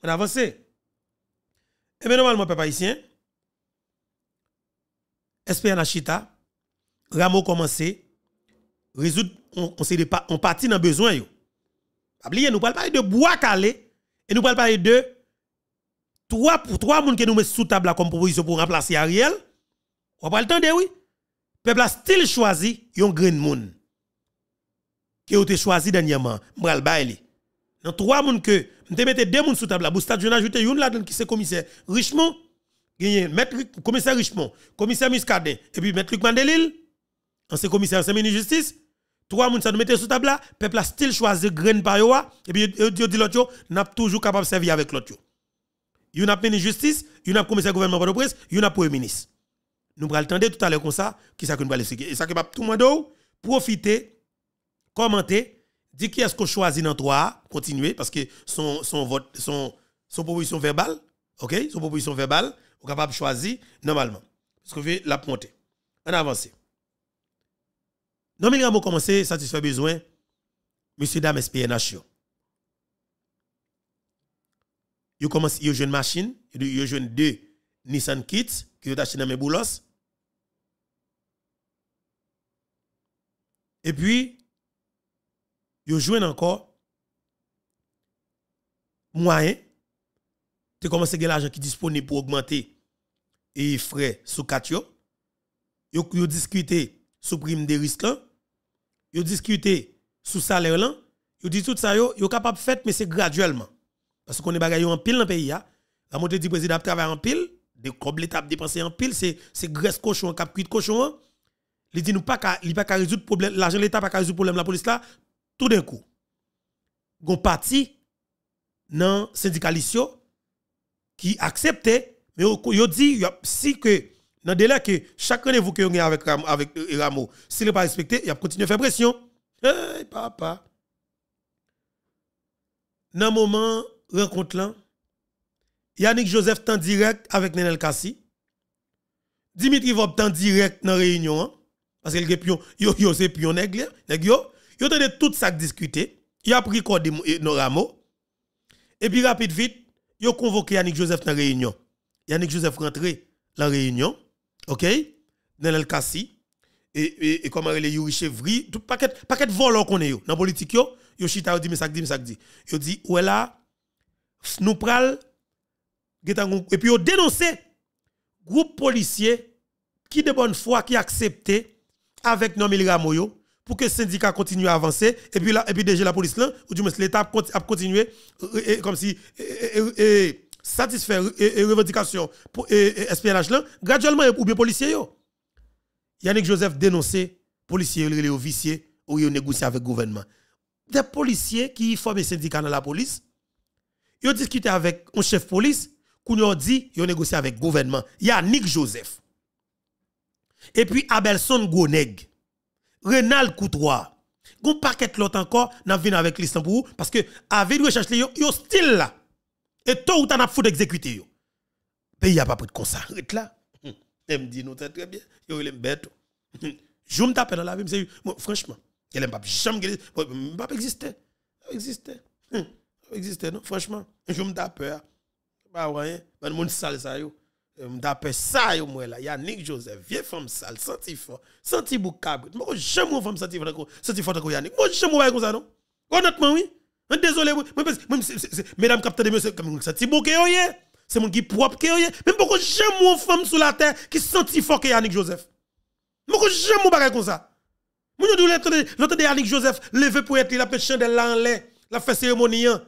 On avance. Et eh bien, normalement, peuple haïtien, la Chita, Rameau commencé, résoudre, on, on, de on partit dans besoin. nous parlons pas de bois calé, et nous parlons pas de trois pour trois personnes qui nous mettent sous table comme proposition pour remplacer Ariel. On parle temps de oui. Peuple a still choisi yon green personne Qui a été choisi dernièrement. M'bral baile dans trois personnes que m'te mis deux personnes sous table là, stade j'en ajouté une là qui c'est commissaire Richemont, commissaire Richemont, commissaire Muscadet et puis maître Luc Mandelil, ancien commissaire ancien ministre justice. Trois personnes ça nous mettait sous table là, peuple a style choisi graine par ah. et puis Dieu dit l'autre n'a toujours capable de servir avec l'autre. Yon a ministre justice, yon a commissaire gouvernement de presse, yon a premier ministre. Nous prenons le temps tout à l'heure comme ça, qui ça que nous Et ça que tout le monde profiter, commenter dit qui est-ce qu'on choisit dans trois, continuez, parce que son, son vote, son, proposition verbale, ok, son proposition verbale, on est capable de choisir normalement. Parce que vous la pointer. On avance. Non, mais nous commencé, satisfait besoin, monsieur dame SPNH. Vous commencez, vous une machine, vous jeune deux Nissan Kits, qui vous acheté dans mes boulots. Et puis, yo jouent encore moyen tu commencé à l'argent qui disponible pour augmenter et frais sous katio yo yo discuter sous prime de risque Ils yo discuter sous salaire là yo dit tout ça yo yo capable faire mais c'est graduellement parce qu'on est bagaille en pile dans le pays la montée du président travaillé en pile de comme l'étape dépenser en pile c'est c'est graisse cochon cap cuit cochon hein. il dit nous pas il pas résoudre problème l'argent l'état pas résoudre problème la police là tout d'un coup, gon parti dans syndicalistes qui acceptait mais yo dit si que dans délai que chaque rendez-vous que avec avec euh, Ramo, s'il n'est pas respecté, il continue à faire pression. Hey papa. Dans moment rencontre là, Yannick Joseph en direct avec Nenel Kassi. Dimitri Vob en direct dans la réunion hein, parce qu'il est pion, yo yo c'est pion nèg nèg Yo tande tout ça discuté. Il a pris de nos rameaux. Et puis rapide vite, il convoqué Yannick Joseph dans la réunion. Yannick Joseph rentré dans la réunion. OK Dans le cas-ci. Et, et, comment il est Yuri Chevry, tout paquet paquet voleur qu'on est yo dans politique yo, yo chita dit mais ça dit mais ça dit. Yo dit ouais là nous pral et puis yo dénoncé groupe policier qui de bonne foi qui accepté avec Nomil Ramoyo pour que le syndicat continue à avancer. Et puis, et puis déjà la police, là, ou du moins l'État a continué euh, comme si satisfaire les revendications pour SPNH là, graduellement, ou bien policiers. Yannick Joseph dénonçait policiers, les officiers, ou ils négocié avec le gouvernement. Des policiers qui forment les syndicats dans la police, ils ont discuté avec un chef de police, qu'on ont dit, ils ont négocié avec le gouvernement. Yannick Joseph. Et puis Abelson Goneg. Renal Koutoua. Gon paquet l'autre encore, nan vin avec l'istan pour parce que avec recherche yo, yo style là. Et tout ou t'en n'a fout exécuter yo. Pays a pas pris de comme Ret là. Hum, elle dit nous très bien, yo il est bête. Hum, je me tape dans la vie, c'est franchement, elle m'a jamais pas existe. Exister. existe, hum, non, franchement, je me tape peur. Hein. Pas rien, ben monde sale ça yo d'après ça au moi là Yannick Joseph vieille femme sale senti fort senti boucable moi jamais femme senti fort senti fort Yannick moi jamais pas comme ça non honnêtement oui hein, désolé Madame Capitaine de monsieur comme senti bon que c'est mon qui propre que même pourquoi jamais une femme sur la terre qui senti fort que Yannick Joseph moi jamais bagarre comme ça moi l'entendre de Yannick Joseph levé pour être la chandelle de en l'air la fait cérémonie hein.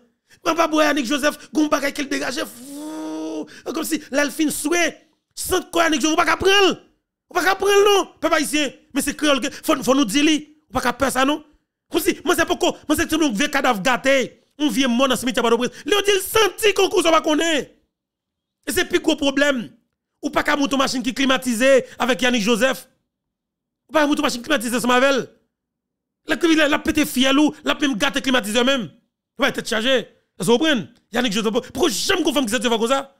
mais pas pour Yannick Joseph gon bagarre qu'elle dégageait comme si l'alphine souhait, sans quoi, ne on pas on prendre. On pas apprendre non, peuple haïtien. Mais c'est créole, faut, faut nous dire, on va pas apprendre ça, non. Comme si, moi, c'est pourquoi, moi, c'est que nous, vieux cadavre gâté, on vient mort dans ce métier, pas de Léon dit, senti qu'on ne va connaître. Et c'est plus gros problème. Ou pas qu'à mouton machine qui climatisée avec Yannick Joseph. Ou pas qu'à mouton machine climatisée, c'est Mavel. La la pété fiel ou, la même gâte climatisée même. Ouais, être chargé. Vous comprenez? Yannick Joseph, pourquoi j'aime qu'on fasse comme ça?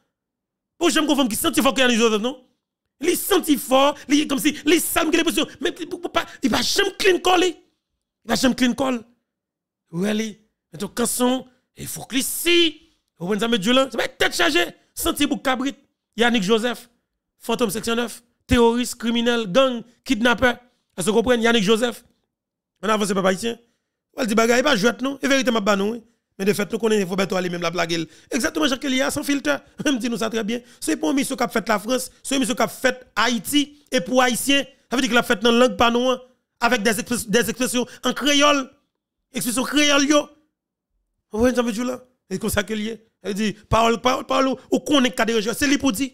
Pour j'aime qu'on qui sentit fort que Yannick Joseph, non? Il sentit fort, il comme si, il sent que les positions, mais il va jamais clean call. Il va jamais clean call. Really? Mais donc, quand il faut que l'ici, vous comprenez ça, mais Dieu là, c'est pas tête chargée, senti pour cabrit. Yannick Joseph, fantôme section 9, terroriste, criminel, gang, kidnapper. Est-ce que vous comprenez Yannick Joseph? On avance, papa, ici. On dit, bagaille, pas jouet, non? Et vérité, ma banon, oui. Mais de fait, nous connaissons Roberto Ali, même la blague. Exactement, chaque a sans filtre. me dit nous ça très bien. C'est pour mission qu'a fait la France, c'est mission qu'a fait Haïti et pour Haïtien. Ça veut dire qu'il a fait dans la langue panoua avec des, expressions en créole. Expressions créole, Vous voyez, ça veut dire là? C'est comme ça que lié. Il dit, parle, parle, parole, ou qu'on est cadre, c'est lui pour dire.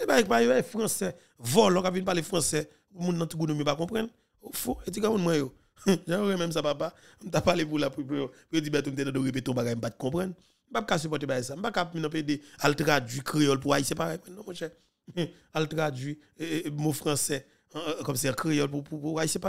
Eh bien, il français. Vol, on vu parler français. Le monde n'a pas comprendre. Il et dit, moi, yo. J'aurais même ça, papa. Je t'ai parlé pour la pour dire, ben, tu me donnes de répéter ton bagage, je ne comprends pas. Je supporter ça. Je ne peux pas aider à le créole pour haïtien. Non, mon cher. altra du eh, eh, mot français hein, euh, comme c'est créole pour, pour, haïtien.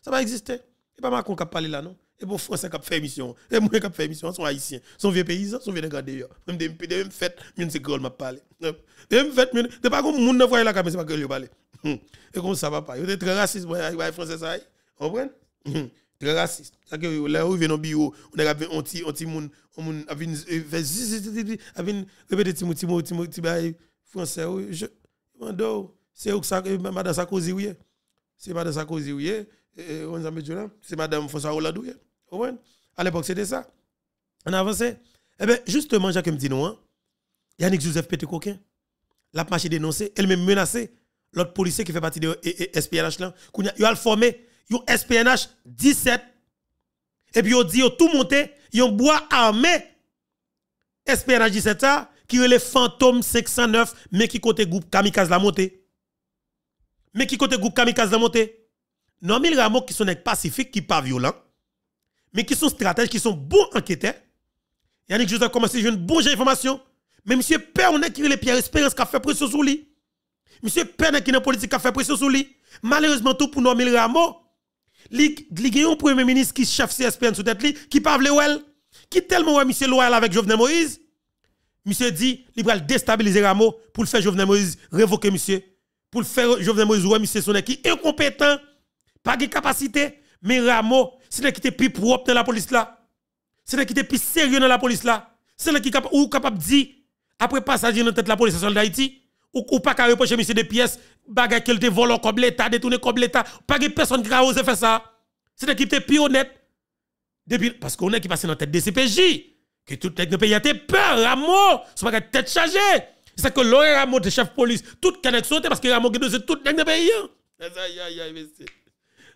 Ça va exister. Et pas Macron qui a parlé là, non? Et bon, français qui a fait émission. Et moi qui a fait émission, sont haïtiens. Sont vieux paysans, sont vieux de Même des même fait, je ne sais pas m'a parlé. même fait, fêtes, de pas comme monde ne voit là, mais c'est pas que je parle. Et comme ça va pas. Vous très raciste, vous français, ça. Vous comprenez? Très raciste. Là où on a un petit petit monde, on euh, français. C'est madame Sarkozy oui. C'est madame Sarkozy oui. On c'est madame François oui. Hein. À l'époque c'était ça. On avançait. Eh ben, justement, Jacques me dit non, hein. Yannick Joseph Coquin la marché dénoncé, elle m'a menacé l'autre policier qui fait partie de SPLH il a formé yon SPNH 17, et puis yon dit yon tout monté, yon bois armé, SPNH 17 ça, qui est le fantôme 509, mais qui côté groupe Kamikaze la montée. Mais qui côté groupe Kamikaze la montée. Non, Ramo, qui sont pacifiques, qui pas violents, mais qui sont stratèges, qui sont bons enquêteurs. Yannick Joseph commence à une bonne information. Mais monsieur Père, on a qui les Pierre Espérance qui a fait pression sur lui. Monsieur Père, qui est politique, qui a fait pression sur lui. Malheureusement, tout pour nommer Ramo, li, li un premier ministre qui chef CSPN sous tête li, qui parle qui tellement monsieur loyal avec Jovenel Moïse, monsieur dit, il va déstabiliser Ramo pour le faire Jovenel Moïse révoquer monsieur, pour le faire Jovenel Moïse ouais monsieur son qui incompétent, pas de capacité, mais Rameau, c'est qui était plus propre dans la police là. C'est qui était plus sérieux dans la police là. C'est qui est capable de dire après passage dans tête la police nationale d'Haïti ou, pas qu'à reprocher monsieur des pièces, qu'elle te vole comme l'État, détourné comme l'État. Pas que personne qui a osé faire ça. C'est l'équipe qui était honnête. parce qu'on est qui passe dans la tête des CPJ. Que tout le pays a été peur, Ramo. C'est pas tête chargée. C'est que l'oré est chef de police, toute connexion, parce que Ramo qui est tout le pays. Hein. Aïe, aïe, aïe,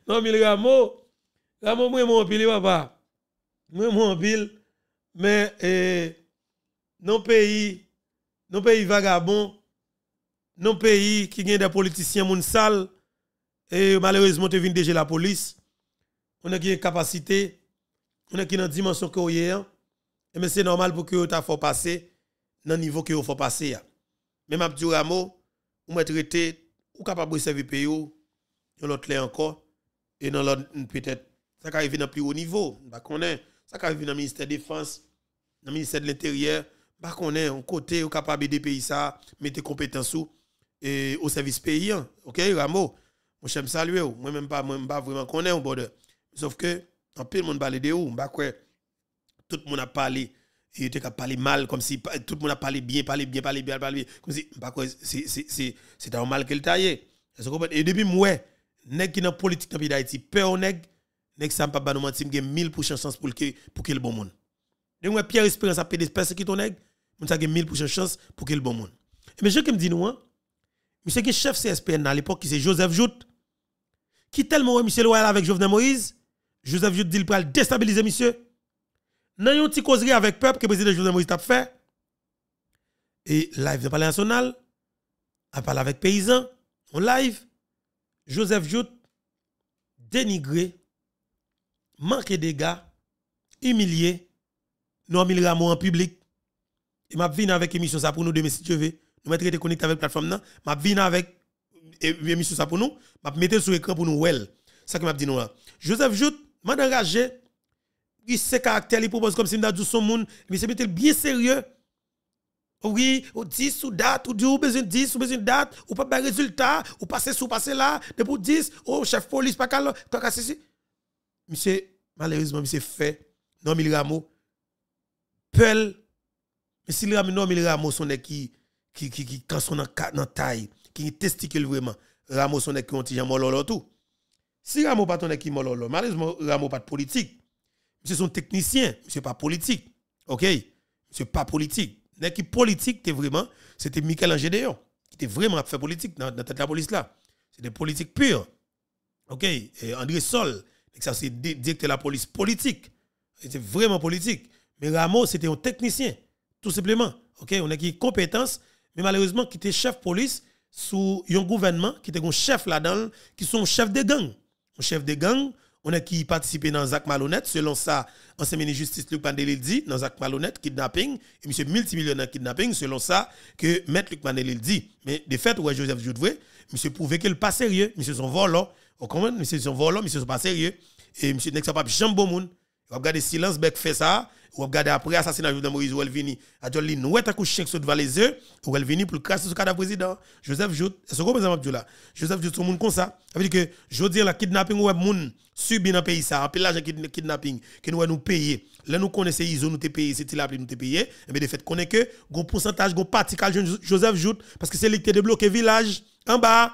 Non, mais Rameau, moi, mon pile, papa. Moi, mon Mais, eh, non pays, non pays vagabond, non pays qui a des politiciens moun et malheureusement te vinn déjà la police on a une capacité on a une dimension que et mais c'est normal pour que ta faut passer dans niveau que faut passer même Abdou Ramo on m'a traité ou capable de servir pays ou l'autre là encore et dans peut-être ça qui arrive dans plus haut niveau bah connaît ça qui arrive dans le ministère de la défense dans ministère de l'intérieur bah connaît on côté ou capable de pays ça mettre compétence sous et au service paysan. Hein. OK, Rameau, moi j'aime saluer, moi même pas moi pas vraiment connaître border. Sauf que en pile monde parle de ou, pas bah, quoi tout le monde a parlé il était parler mal comme si tout le monde a parlé bien parlé bien parlé bien parlé bien comme si pas bah, quoi c'est c'est c'est qu'il qu'elle taillait. Et depuis moi, nèg qui dans politique dans pays d'Haïti, peur nèg nèg ça pas nous mentir, 1000 pour chance pour que pour que le bon monde. Donc moi Pierre Espérance a pédé qui ton nèg, moi ça pour 1000% chance pour que le bon monde. Mais je qui me dis nous hein, Monsieur qui est chef CSPN à l'époque, qui c'est Joseph Jout, qui tellement Monsieur Loyal avec Jovenel Moïse, Joseph Jout dit le pral déstabiliser monsieur. Dans une petite causerie avec peuple que le président Jovenel Moïse a fait, et live de Palais National, à parler avec paysan, en live, Joseph Jout dénigré, manqué dégâts, gars, humilié, mille rameaux en public. Il m'a venu avec émission ça pour nous demain si tu veux. Je vais être connecté avec la plateforme là m'a venir avec émission eh, ça pour nous m'a mettre sur écran pour nous well ça que m'a dit nous là Joseph Jout m'a engagé il sait caractère, il propose comme si m'a dit son monde mais c'est bien sérieux oui, ou 10 ou date, ou 10 ou besoin 10 ou besoin date, ou pas de résultat, ou passer sous passer là, de pour 10, ou chef police, pas calme, pas ceci. Monsieur, malheureusement, monsieur fait, non, mille rameaux, peul, mais si non, mille rameaux son qui qui qui qui la en taille, qui testicule vraiment. Ramos son qui ont tout. Si Ramos pas ton qui malheureusement Ramos pas de politique. Monsieur son technicien, monsieur pas politique. OK Monsieur pas politique. N'est qui politique t'es vraiment, c'était Michel Angédéon qui était vraiment faire politique dans, dans tête la police là. C'était politique pure. OK, André Sol, ça c'est directeur la police politique. C'était vraiment politique. Mais Ramos c'était un technicien tout simplement. OK, on a qui compétence mais malheureusement, qui était chef police sous un gouvernement, qui était un chef là-dedans, qui sont chefs de gang. Un chef de gang, on a qui participé dans Zach Malhonnête, selon ça, ancien ministre justice Luc Mandelil dit, dans Zach Malhonnête, kidnapping, et monsieur multimillionnaire kidnapping, selon ça, que maître Luc Mandelil dit. Mais de fait, ouais, Joseph Joudoué, monsieur prouvé qu'il pas sérieux, monsieur son volant, au comprenez, monsieur son volant, monsieur son pas sérieux, et monsieur n'est pas jambon moun. va regardez silence, bec fait ça, ou regarder après l'assassinat de Moïse, ou elle vini, à nous, t'as sur devant les yeux, ou elle vini pour sur ce cadavre président, Joseph Jout, est ce que vous avez là, Joseph Jout, tout le monde comme ça, ça veut dire que, je la kidnapping ou monde subi dans le pays, ça, un kidnapping, que nous, nous payer, là, nous connaissons ISO, nous te payer, c'est il appelé, nous te payer, et eh bien, de fait, connaît que, gros pourcentage, gros partical Joseph Jout, parce que c'est lui qui débloqué village, en bas,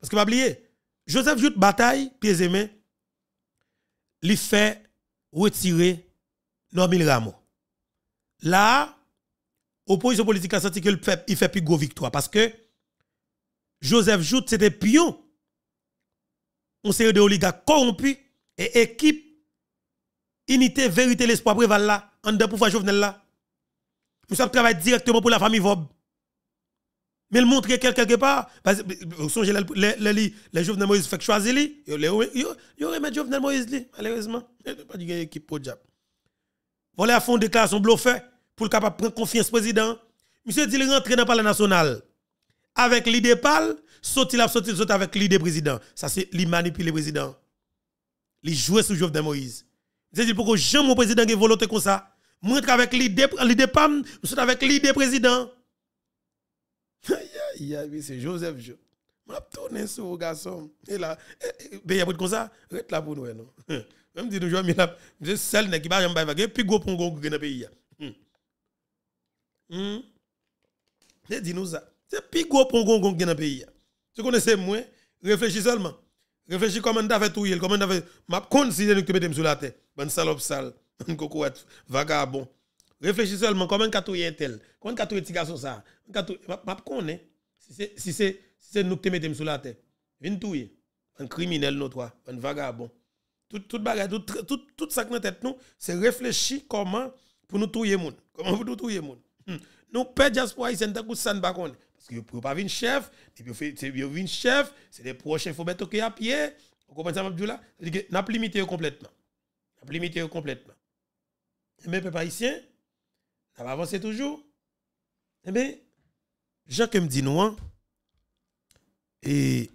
parce que, pas oublier, Joseph Jout, bataille, pieds et mains, il fait retirer mille Rameau. Là, opposition politique a senti qu'il le il fait plus gros victoire parce que Joseph Jout c'était pion. On s'est de oligarques corrompus et équipe unité vérité l'espoir préval là en dedans pouvoir Jovenel là. Nous sommes travaillé directement pour la famille Vob. Mais le montrer quelque part, parce que euh, euh, songez les les Jovenel Moïse fait choisir lui, il aurait mis Jovenel Moïse n'y malheureusement, pas du équipe pour diable. Voilà, font déclaration bluffé pour le capable prendre confiance président. Monsieur dit rentre dans la palais national avec l'idée pâle, sorti la sorti avec l'idée président. Ça c'est lui le président. Il joue sous Jovenel Moïse. C'est dit pourquoi jamais mon président qui volonté comme ça. Montre avec l'idée l'idée pam, sorti avec l'idée président. Aïe aïe aïe, c'est Joseph Jo. On a tourné sur vos garçon. Et là, il eh, eh, ben, y a comme ça, reste là pour nous eh, non. Même dis nous jouons c'est celle qui va jamais vaguer puis go pongo dans pays. Hein. Hmm. Hmm. je C'est dit nous ça. C'est pour go pongo dans pays. Hein. Tu connaissez moi, réfléchis seulement. Réfléchis comment as fait tout, comment t'as fait m'a considéré que tu mettez sur la tête. Bonne salope sale, bonne cocotte vagabond. Réfléchis seulement comment as tout tel, comment t'as tout petit garçon ça. M'a connaît hein. si c'est si c'est si c'est nous que tu mettez sur la tête. Viens tout un criminel non toi, un vagabond tout, tout, bagay, tout, tout, tout ça que nous tête nous, c'est réfléchir comment pour nous tuer monde. Comment vous nous tuer monde. Hmm. Nous pas diaspora ici tant que ça ne pas Parce que pour pouvez pas venir chef, c'est venir chef, c'est les prochains faut mettre à pied. Vous comprenez ça, que N'a pas limité complètement. N'a pas limité complètement. Mais eh peuple haïtien, n'a pas avancé toujours. et eh ben Jean que me dit nous, hein, et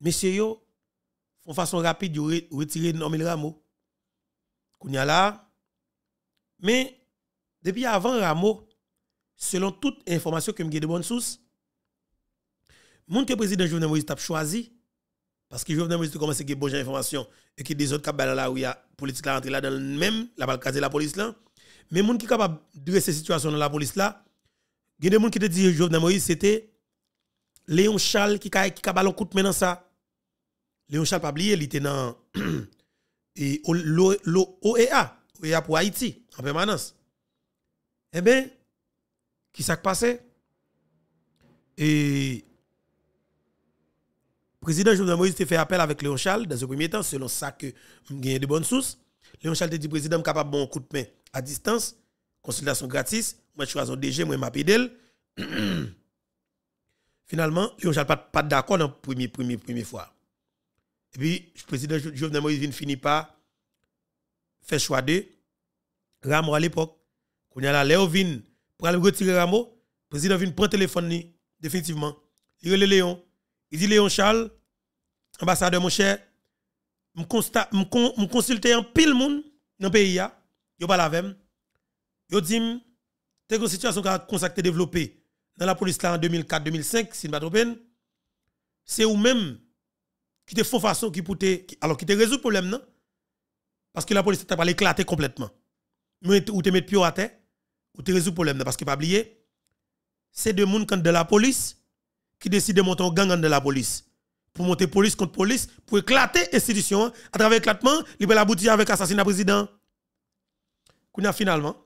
monsieur font façon rapide de retirer Nomil Rameau. Kounya là. Mais, depuis avant Rameau, selon toute information que j'ai de bonne source, mon que président Jovenel Moïse a choisi, parce que Jovenel Moïse a commencé à avoir bonnes informations et que des autres capable là où il y a politique là, là dans le même, la balcade la police là. Mais les gens qui sont capables de dresser cette situation dans la police là, il y a des gens qui te disent Jovenel Moïse, c'était Léon Charles qui a qui coup de main dans ça. Léon Charles Pablier, il était dans l'OEA, OEA pour Haïti, en permanence. Eh bien, qui s'est passé? Et le président Jovenel Moïse a fait appel avec Léon Charles dans ce premier temps, selon ça que j'ai de bonnes sources. Léon Charles dit président capable de un coup de main à distance, consultation gratis, moi je suis un DG, moi je d'elle. Finalement, Léon Charles pas d'accord dans la première, première, première fois. Et puis, le président Jovenel Moïse ne finit pas faire choix de Ramo à l'époque. Quand il y a Léo Vin pour aller retirer Ramo, le président Vin prend le téléphone définitivement. Il relève Léon. Il dit Léon Charles, ambassadeur mon cher, je consulte en pile monde dans le pays. Je parle avec moi. Je dis, c'est une situation qui a consacré développée dans la police là en 2004-2005, si je ne C'est ou même qui te faux façon qui alors qui te résout le problème parce que la police t'a pas éclaté complètement mais ou te mettre pire à terre ou te résout le problème non parce que pas oublier c'est deux monde quand de la police qui décident de monter en gang de la police pour monter police contre police pour éclater institution hein, à travers éclatement il peut boutique avec assassinat président qu'on a finalement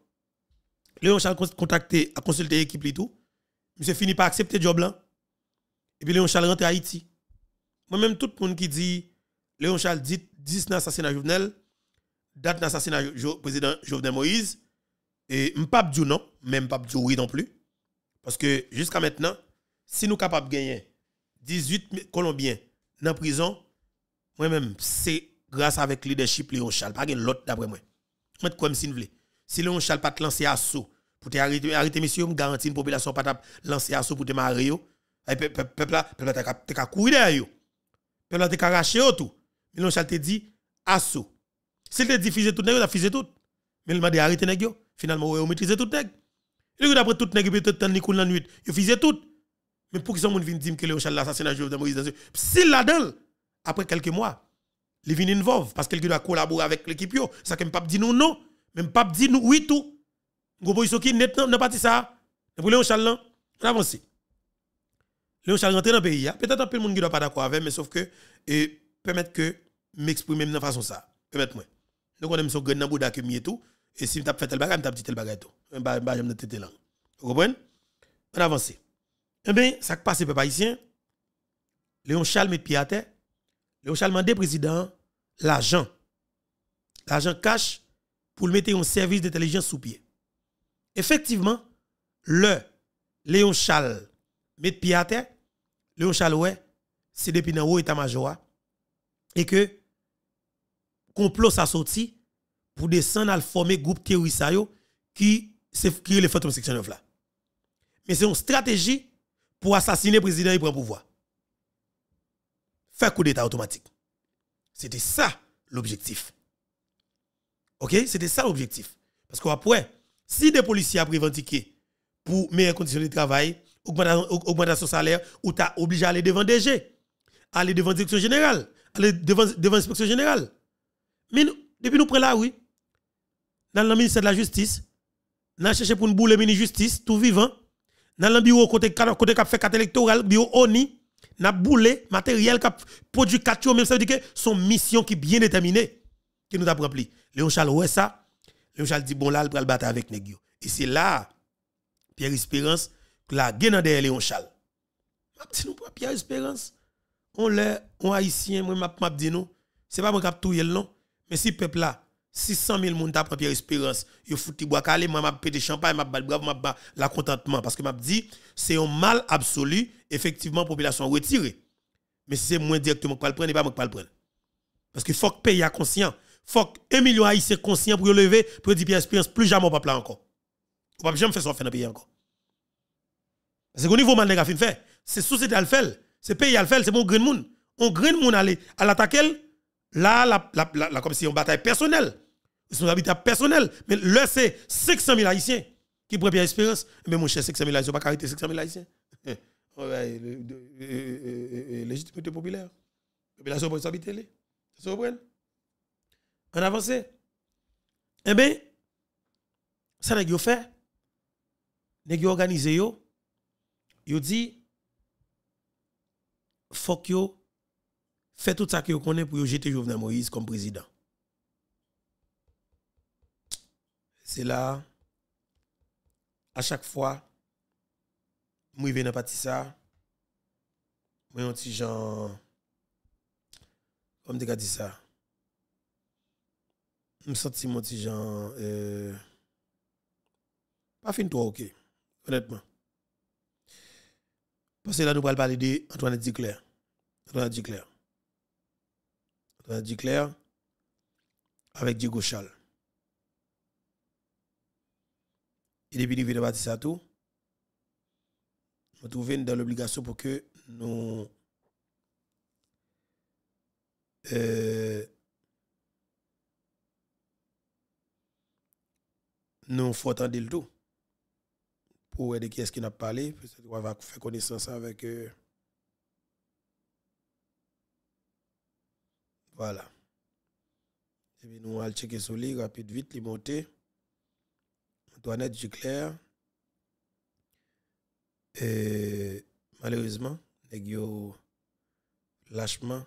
Léon Charles contacté a consulté l'équipe et tout monsieur fini par accepter job et puis Léon Charles rentre à Haïti moi-même, tout le monde qui dit Léon Charles dit 10 assassinat Jovenel, date d'assassinat jo, président Jovenel Moïse, et pas dit non, même pas dit oui non plus. Parce que jusqu'à maintenant, si nous sommes capables de gagner 18 Colombiens dans la prison, moi-même, c'est grâce avec le leadership Léon Charles, pas l'autre d'après moi. Moi, comme si vous Si Léon Charles pas lancé assaut pour arrêter, arrêter monsieur, me garantir une population pas lancer assaut pour te marrer, peuple là, peuple là, t'as courir derrière puis là, t'es caraché tout. Mais l'on te dit, assou. S'il te dit, fusé tout, il a fusé tout. Mais il m'a dit, arrêtez, nèg Finalement, on maîtrise tout, nèg. Il a après tout, nèg, peut tout ni coule la nuit. Il fusé tout. Mais pour qu'ils soient viennent dire que Léon Charles l'assassinat de Moïse, s'il l'a dedans après quelques mois, il vient involve parce qu'il doit collaborer avec l'équipe. Ça que pas dit nous non, même pas dit nous oui tout. Nous avons qui net pas dit ça. Pour Léon Charles, on avance. Léon Charles rentre dans le pays. Hein. Peut-être un peu le monde qui doit pas d'accord avec, mais sauf que, et permettre que m'exprimer de façon ça. Permettre-moi. Donc, on aime son grand bouddha que et tout. Et si je fait tel bagage, je dit tel bagage tout. Je Vous comprenez? On avance. Eh bien, ça qui passe, peuple haïtien, Léon Charles met pied à terre. Léon Charles dit président l'argent. L'argent cash pour le mettre un service d'intelligence sous pied. Effectivement, le Léon Charles mettre pied à terre, Léon Chalouet, c'est depuis haut état-major, et que complot sa sorti pour descendre à former groupe terroriste qui est le fantôme section 9 là. Mais c'est une stratégie pour assassiner le président et prendre pouvoir. Faire coup d'état automatique. C'était ça l'objectif. OK, c'était ça l'objectif. Parce qu'après, si des policiers ont revendiqué pour meilleures conditions de travail, augmentation salaire, ou tu obligé à aller devant DG, aller devant direction générale, aller devant, devant inspection générale. Mais depuis nous prenons là, oui, dans le ministère de la Justice, nous cherché pour nous bouler le ministre Justice, tout vivant, dans le bureau côté côté cap fait carte électorale, bureau ONI, n'a boulé matériel produit 4 même ça veut dire que son mission qui est bien déterminée qui nous a rempli. Léon Charles ouais ça. Léon Charles dit bon là, il va le battre avec négio. Et c'est là Pierre Espérance la gueule derrière Léon Charles. M'a dit nous pas Pierre Espérance. On l'a on haïtien moi m'a m'a dit nous, c'est pas mon qui tout le non, mais si peuple là 600 000 monde prend Pierre Espérance, yo fouti bois calé, moi m'a pété champagne, m'a bal brave, m'a la contentement parce que m'a dit c'est un mal absolu, effectivement population retirée. Mais si c'est moi directement qui le prendre, pas le prendre. Parce que faut que pays a conscient, faut 1 million haïtien conscient pour lever pour dire Pierre Espérance plus jamais pas là encore. On va jamais faire ça faire dans pays encore. Parce que au niveau mal c'est fait, c'est société à le faire, c'est pays à le faire, c'est mon grand monde. On grand monde à l'attaquer là la, comme si on bataille personnelle. habitat personnel. mais là c'est 600 000 haïtiens qui prennent bien l'expérience. mais mon cher 600 000 haïtiens pas arrêter 600 000 haïtiens. Euh, euh, euh, légitimité populaire. Population responsabilité. Ça vous En avance. Eh bien, ça n'est pas fait. N'a organisé yo il dit, faut que fait tout ça que vous connaissez pour jeter Jovenel Moïse comme président. C'est là, à chaque fois, moi, je viens parti ça. Moi, un petit je comme tu as dit ça, je me sens mon petit ne euh, pas fin toi, ok, honnêtement. Parce que là, nous de parler d'Antoine Dicler. Antoine Dicler. Antoine Dicler avec Diego Chal. Et depuis le de Baptiste tout, nous trouvons dans l'obligation pour que nous euh, nous faut attendre le tout. Ou elle qui est-ce qui n'a pas parlé. On va faire connaissance avec eux. Voilà. Et puis nous allons checker sur lui rapide, vite, les monter. Antoinette Duclair. Et malheureusement, nous lâchement.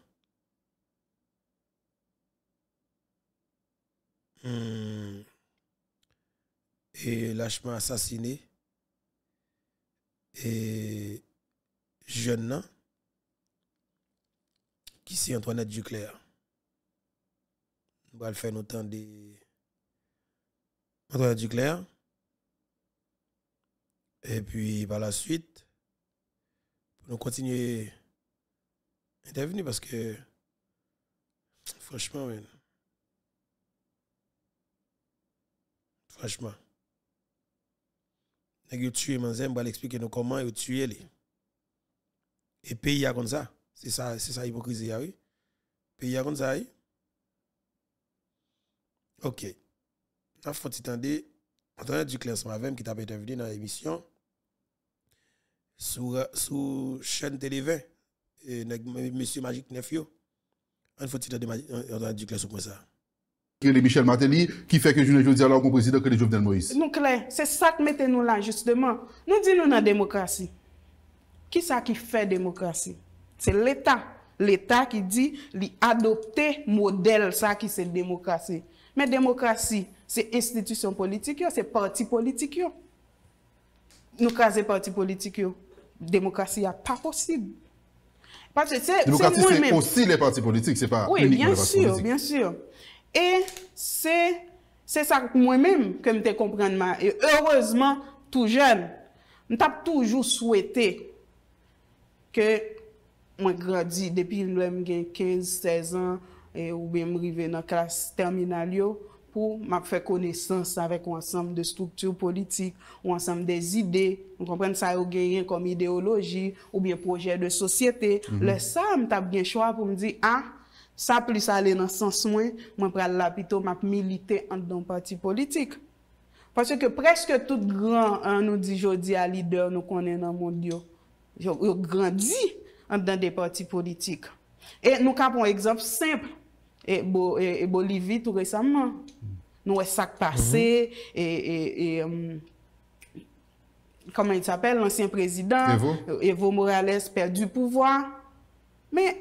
Hmm. Et lâchement assassiné et jeune, hein, qui c'est Antoinette Duclair. On va le faire nous des Antoinette Duclair. Et puis par la suite, pour nous continuer à intervenir parce que franchement, franchement. Nèg yo tué Manzem, va expliquer comment tu tué les. Et pays a comme ça, c'est ça c'est ça hypocrisie ah Pays a comme ça. Oui? OK. Il faut attendre Antoine qui t'a intervenu dans l'émission sur la chaîne Télé monsieur Magic Nefio. On faut attendre Antoine au ça. Ke li Michel Martelly, ki feke jounen joun di ala ou kompreside ke li Jovdel Moïse. Nou kre, se sat mette nou la justeman. Nou di nou nan demokrasi. Ki sa ki fe demokrasi? Se l'Etat. L'Etat ki di li adopte model sa ki se demokrasi. Me demokrasi, se istitisyon politik yo, se parti politik yo. Nou kaze parti politik yo. Demokrasi ya pa posib. Demokrasi se posib le parti politik, se pa... Oui, bien sûr, bien sûr. E se sa pou mwen mèm ke mte komprenman. E heurezman, tou jen, mwen tap toujou souwete ke mwen gradi depi mwen gen 15-16 an e ou bè mwen rive nan klas terminal yo pou mwen fè konesans avèk wansam de struktur politik, wansam de zide, mwen komprenman sa yo gen yon kom ideologi, ou bè projè de sosyete. Le sa mwen tap gen chwa pou mwen di a, ah, Sa plus a le nan sansouen, mwen pral lapito map milite an dan parti politik. Pwase ke preske tout gran an nou di jodi a lider nou konnen nan moun yo. Yo grandi an dan de parti politik. E nou kapon ekzamp simple. E Bolivie tout resamen. Nou e sak pase. Mm-hmm. E, e, e, koman yi t'apel? L'ansyen prezident. Evo? Evo Morales, perdu pouvoi. Men,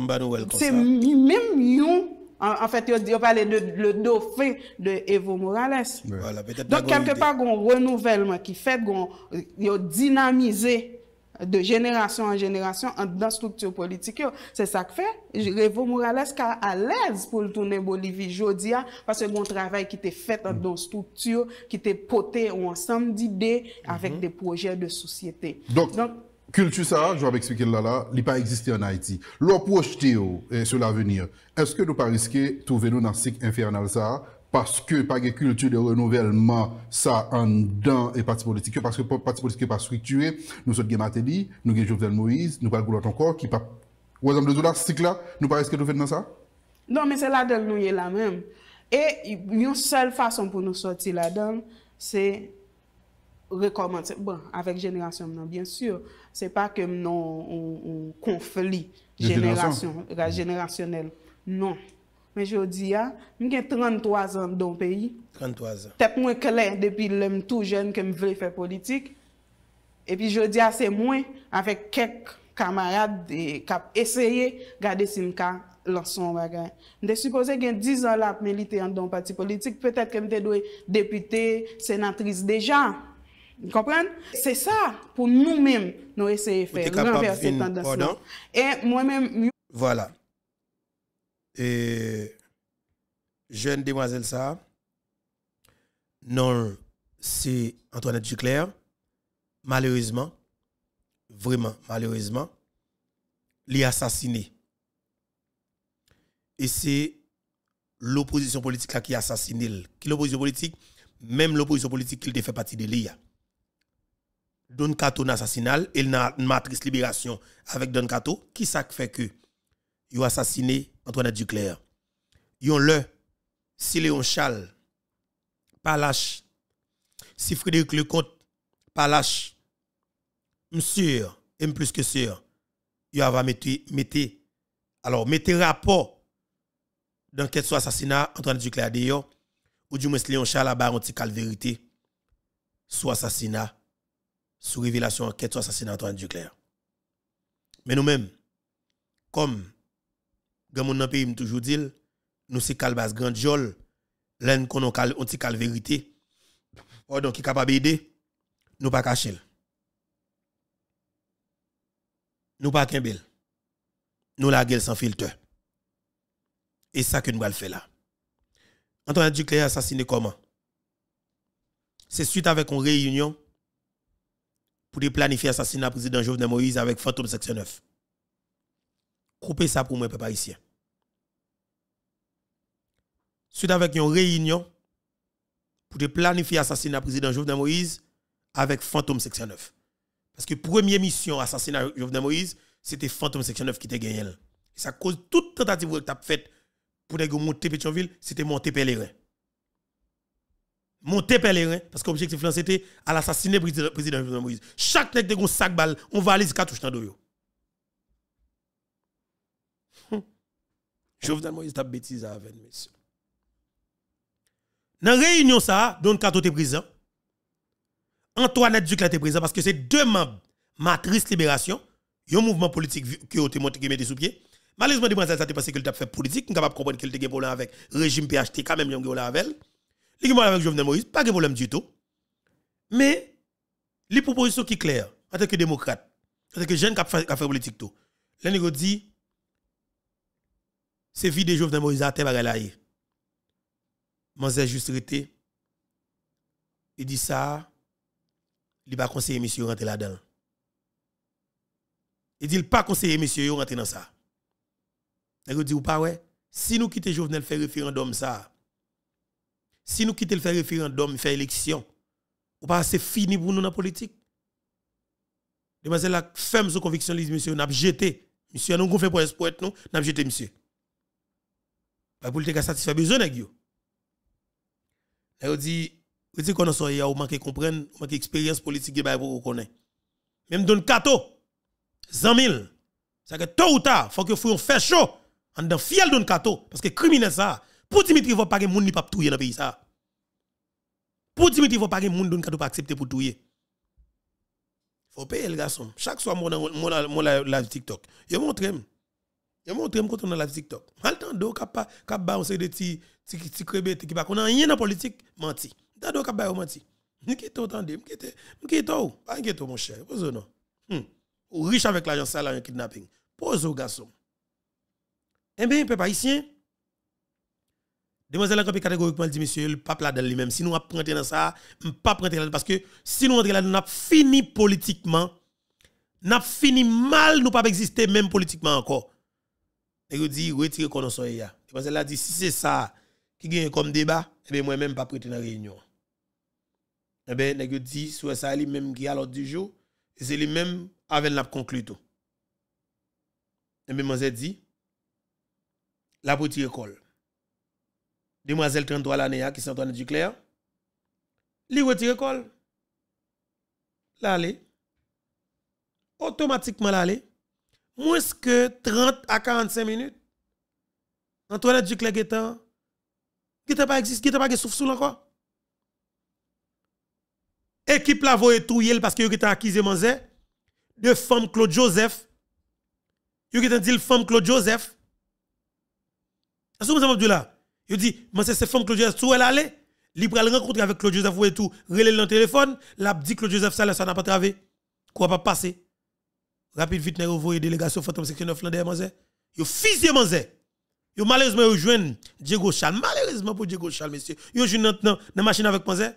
Mèm yon, en fèt, yon pale le do fè de Evo Morales. Don kemke pa yon renouvellman ki fèt, yon dinamize de jenerasyon an jenerasyon an dan struktur politik yo. Se sa k fè, Evo Morales ka alèz pou l'tounen Bolivie jodi an, pasè yon travèl ki te fèt an dan struktur, ki te pote ou ansam di de avèk de projèl de souciété. Don... Kultu sa, jow av ekspike lala, li pa egziste an Haiti. Lop woshte yo, sou la venir, eske nou pa riske tou ven nou nan sik infernal sa, paske pa ge kultu de renouvellman sa an dan e pati politike, paske pati politike pa struktue, nou sot ge Mateli, nou ge Jouvel Moïse, nou pa goulot anko, ki pa... Wazam de Zola, sik la, nou pa riske tou ven nan sa? Non, mi se la del nou ye la mem. E, myon sel fason pou nou soti la den, se... rekomanse, bon, avek jenerasyon m nan, bien sur, se pa kem nan konfli jenerasyon, jenerasyonel, non. Men jodi ya, m gen 33 an don peyi, tep mwen kler depi lèm tou jen kem vrefe politik, epi jodi ya, se mwen, avek kek kamarade kap eseye gade simka lanson bagay. M de suppose gen 10 an lap men li te an don pati politik, petet kem te dwe depite, senatris deja, Vous C'est ça pour nous-mêmes, nous essayer de faire, renverser cette tendance. Et moi-même. Voilà. Et jeune demoiselle ça, non, c'est Antoinette Duclair. Malheureusement, vraiment malheureusement, l'a assassiné. Et c'est l'opposition politique qui a assassiné. l'opposition politique, même l'opposition politique qui fait partie de l'IA. Don Cato assassinal et une matrice libération avec Don Kato, qui ça fait que il a assassiné Antoinette Duclerc. Yon le si Léon Charles pas lâche si Frédéric Lecomte pas lâche sûr et plus que sûr il va mettre mettez alors mettez rapport d'enquête sur assassinat Antoine Duclair d'ailleurs ou du moins Léon Chal a baronti vérité sur assassinat sous révélation enquête sur l'assassinat d'Antoine Duclair. Mais nous-mêmes, comme dans pays toujours dit, nous c'est calbas grand jol, sommes qu'on on cal vérité. Oh, qui capable aider, nous pas cacher. Nous pas Nous la sans filtre. Et ça que nous allons faire là. Antoine Duclair assassiné comment C'est suite avec une réunion pour planifier l'assassinat du président Jovenel Moïse avec Fantôme 9. Coupez ça pour moi, peuple haïtien. Suite avec une réunion pour planifier l'assassinat du président Jovenel Moïse avec Fantôme 9. Parce que première mission assassinat Jovenel Moïse, c'était Fantôme 9 qui était gagné. Et ça cause toute tentative que tu faite pour monter Pétionville, c'était monter pèlerin. Monté pèlerin, parce que l'objectif là, c'était à l'assassiner le président Jovenel Moïse. Chaque tête de sac balle, on valise cartouche dans le hum. Jovenel Moïse t'a bêtise à avec monsieur. Dans la réunion, ça, donne quatre était présent. Antoinette duclat était présent parce que c'est deux membres Matrice Libération, un mouvement politique qui ont été monté, qui mis sous pied. Malheureusement, demoiselle, ça a passé qu'il a fait politique, on capable de comprendre qu'il était avec le régime PHT, quand même, il y a avec Ligue est avec Jovenel Moïse, pas de problème du tout. Mais, les propositions qui sont claires, en tant que démocrate, en tant que jeune qui a fait politique tout, les dit, c'est vie de Jovenel Moïse à terre c'est juste rete, il dit ça, il pas conseiller monsieur rentrer là-dedans. Il dit pas conseiller monsieur rentrer dans ça. Il dit ou pas ouais, si nous quittons Jovenel faire référendum ça, si nous quittons le faire référendum, faire élection, ou pas c'est fini pour nous dans la politique. Demoiselle la ferme sous conviction, monsieur, n'a jeté. Monsieur, nous fait pour espoir, nous, n'a jeté, monsieur. La bah, pour a satisfait besoin, n'a Là, on dit, vous dit qu'on a son ou manque comprendre, ou manque expérience politique, bah, vous connaissez. Même dans le zamil, ça que tôt ou tard, faut que vous fassiez chaud, en dans fiel dans le parce que criminel ça, pour Dimitri Vop, pas de monde qui pas touyer dans le pays. Ça. Pour Dimitri Vop, pas de monde qui pas accepter pour touyer. Faut payer le garçon. Chaque soir, mon mon la TikTok. Je montre. Hein. Je montre hein, quand on a la TikTok. Maltan do kapa kapa on sait de ti ti ti crébé qui pas a rien en politique menti. Da do kapa menti. M'kete entendez, m'kete m'kete ou oh. pas m'kete mon cher. Pose non. Hmm. Riche avec l'agence en kidnapping. Posez au garçon. Eh bien, peuple Demoiselle encore catégoriquement dit monsieur, le pape là dans lui-même. Si nous apprenons dans ça, pas rentrer là parce que si nous rentrons là, nous avons fini politiquement. Nous avons fini mal, nous pas exister même politiquement encore. Et vous dit retirer connaissance là. Demoiselle là dit si c'est ça qui gagne comme débat, eh bien moi même pas prêter dans réunion. Eh bien nèg dit soit ça lui même qui à l'ordre du jour, c'est lui même avec n'a conclu tout. et eh bien moi dit la petite école demoiselle 33 l'année, qui est Antoine Duclair. li retire col. L'aller. Automatiquement l'aller. Moins que 30 à 45 minutes. Antoine Duclair qui est Qui t'a pas existé, qui t'a pas souffle encore. Équipe la voye tout parce que était acquise manzé de femme Claude Joseph. Yo était dit femme Claude Joseph. Est-ce que vous avez là? Il dit, mais c'est femme Claude Joseph, où elle allait Il elle rencontre avec Claude Joseph, et tout, relève le téléphone, l'a dit Claude Joseph, ça, ça n'a pas travaillé. Quoi pas passé Rapide, vite, nous une délégation fantôme section 9 derrière Manzé. Yo fils Manzé. Yo malheureusement yo Diego Charles. Malheureusement pour Diego Charles, monsieur. Yo jouez maintenant dans machine avec Manzé.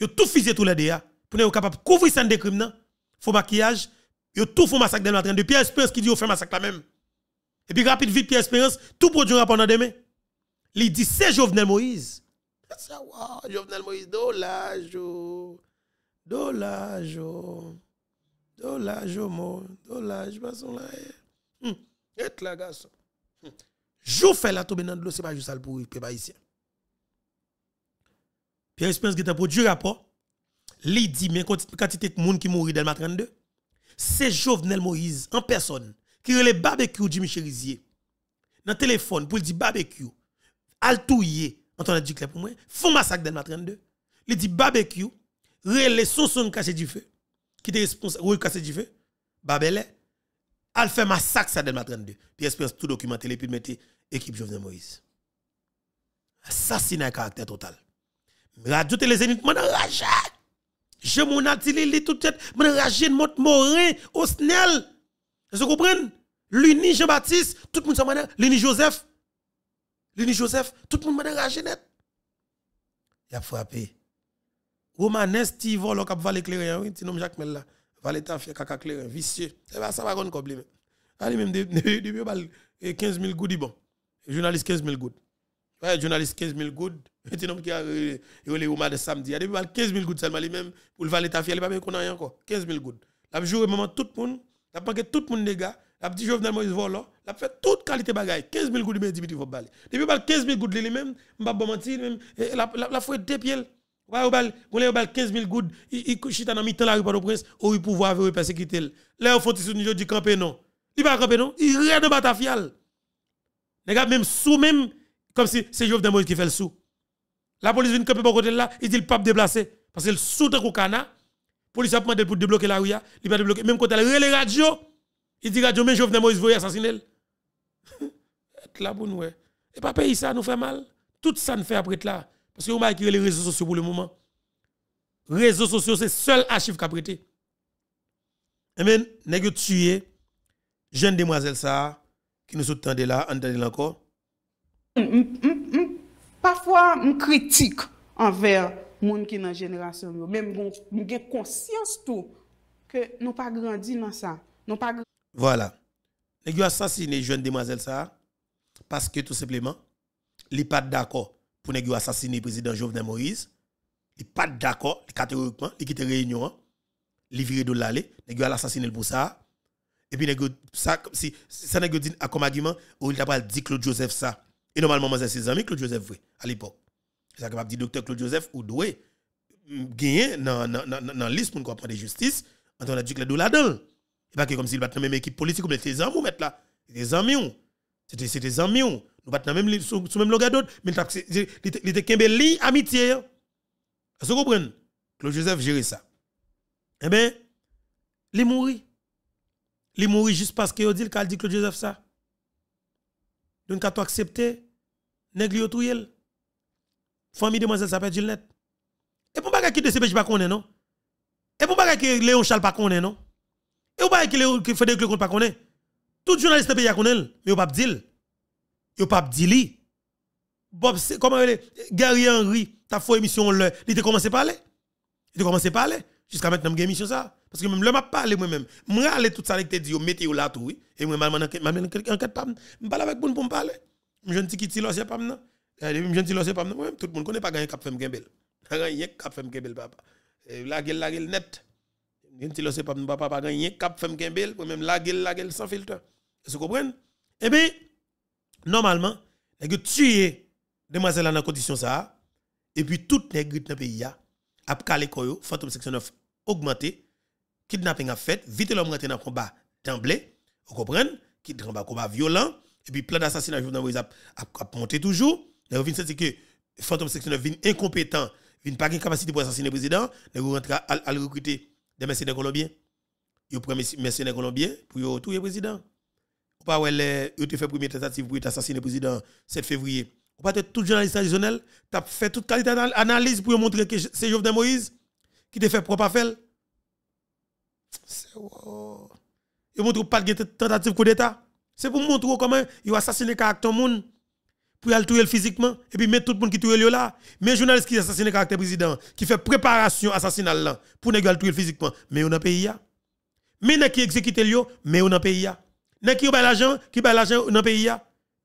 Yo tout fusé tout les déa. Pour être capable de couvrir ça de crimes, faux maquillage. Yo tout faux massacre dans la train de Pierre Espérance qui dit yo fait massacre la même. Et puis rapide, vite, Pierre Espérance, tout produit rapport demain. Il dit c'est Jovenel Moïse. Ça, ah, wow, Jovenel Moïse, dolage dolage dolage mo, dolage pas là. Eh. Hum, et la garçon. Hum, Jou fait la tomber dans l'eau, c'est pas juste ça pour les ici. Pierre Spence qui a produit rapport, il dit, mais quantité de monde qui mourit dans le 32, c'est Jovenel Moïse en personne qui relève barbecue Jimmy Cherizier dans le téléphone pour dire barbecue. Altouye, dit clair pour moi, font massacre dans 32. Il dit barbecue, relé son son cassé du feu, qui était responsable, oui, cassé du feu, Babelé, al fait massacre ça ma 32. Puis espérance tout documenter, puis mette équipe Jovenel Moïse. Assassinat caractère total. Radio télé Zénith, m'en rage. Je m'en attilé, je tout tête, mon rage, mot morin, osnel. Vous comprenez? L'uni Jean-Baptiste, tout le monde s'en l'uni Joseph. Lini Joseph, tout le monde m'a dérangé net. Il a frappé. Romanes va le cap y l'éclairer. oui, petit nom Jacques Mella, là. Valet l'état caca clair, vicieux. C'est eh pas ben, ça, va un problème. Allez, même depuis 15 000 gouttes, bon. Journaliste 15 000 good, Ouais, journaliste 15 000 Et Petit nom qui a eu les Romanes samedi. Il a 15 000 gouttes seulement, lui-même, pour le valet elle fait, il a pas de qu'on encore. 15 000 good. La jour, moment, tout le monde, la que tout le monde, les gars, la petite Jovenel Moïse Volo, la fait toute qualité bagaille. 15 000 gouttes de Dimitri Vobal. Depuis 15 000 gouttes de lui-même, m'a pas menti, même, la, la, la deux pieds. Ouais, ou bal, 15 000 gouttes, il chita dans mi-temps la rue par le prince ou il pouvoir avoir persécuté. Là, on fait ce du campé non. Il va camper non, il rien de batafial. Les gars, même sous, même, comme si c'est Jovenel Moïse qui fait le sous. La police vient camper par côté là, il dit le pape déplacé. Parce que le sous de Koukana, police a demandé pour débloquer la rue, il va débloquer. Même quand elle a les radios, il dit je vais Jovenel Moïse voulait assassiner. là pour nous. Et pas payer ça nous fait mal. Tout ça nous fait après là. Parce que vous écrit les réseaux sociaux pour le moment. Réseaux sociaux, c'est le seul archive a prêté. Amen. N'ego tué, jeune demoiselle ça, qui nous attendait là, entendez encore. Mm, mm, mm, Parfois, je critique envers les gens qui sont dans la génération. Même, je conscience tout que nous pas grandi dans ça. pas voilà. Les assassiné jeune demoiselle ça parce que tout simplement, il n'est pas d'accord pour les assassiner président Jovenel Moïse. Il n'est pas d'accord, catégoriquement, il la réunion, il hein. virent de l'aller, les assassiné pour ça. Et puis, ça, si, ça dit comme argument, ou il pas dit Claude Joseph ça. Et normalement, c'est ses amis Claude Joseph, oui, à l'époque. C'est capable dit docteur Claude Joseph, ou doué, mm, gagner dans la liste pour qu'on prenne de justice, on a dit que la dollar et pas comme s'il bat la même équipe politique, mais c'est des amis, mettre là. C'est des amis. C'est des amis. Nous battons même sous même logo d'autres, mais il était qu'un li amitié. Hein. Est-ce que vous comprenez? Claude Joseph gère ça. Eh bien, il est mort. Il est mort juste parce qu'il dit qu'il dit Claude Joseph ça. Donc, quand tu acceptes, nègre tout yel. Famille demoiselle s'appelle Gillette. Et pour pas qui de ces pas est non? Et pour pas que Léon Charles pas est non? Et vous pas que fait des que pas connaît. Tout journaliste pays dire mais vous pas que Vous pas pas Bob comment vous Gary Henry, ta fait émission il était commencé à parler. Il a commencé à parler jusqu'à maintenant ne émission ça parce que même le m'a parlé moi-même, moi aller tout ça avec te dit mettez là tout et moi vous enquête enquête pas vous parle avec pour me parler. Je ne dis qui là pas maintenant. Je ne dis ne pas maintenant. Tout le monde connaît pas gagner cap femme gembel. Rien cap femme gembel papa. La gueule la gueule net. Gen ti lo se pap nou papa pa ganyen, cap femme kembel, pour même lagel, lagel, sans filtre. Est-ce que vous comprenez? Eh bien, normalement, les gens des demoiselle dans condition ça, et puis toute les dans pays pays, a calé koyo, fantôme section 9 augmenté, kidnapping a fait, vite l'homme rentrer dans le combat d'emblée, vous comprenez? Kidnapping combat violent, et puis plein d'assassinats dans le a, a, monté toujours. Nous avons c'est que fantôme section 9 vient incompétent, vient pas de capacité pour assassiner le président, les rentrons à, à, recruter des mercenaires colombiens. Ils prennent des mercenaires colombiens pour tout le président. Ou pas, ils ont fait première tentative pour assassiner le président 7 février. Ou pas, tout journaliste traditionnel, tu fait toute qualité d'analyse pour montrer que c'est Jovenel Moïse qui a fait propre à faire. C'est wow. Ils montrent pas de tentative coup d'État. C'est pour montrer comment ils ont assassiné caractère monde pour aller tuer physiquement et puis met tout le monde qui tue là mais journaliste qui assassiné caractère président qui fait préparation assassinale là pour ne tuer physiquement mais on a pays mais ne qui exécute yo mais on a pays ne qui a l'argent qui a l'argent on a pays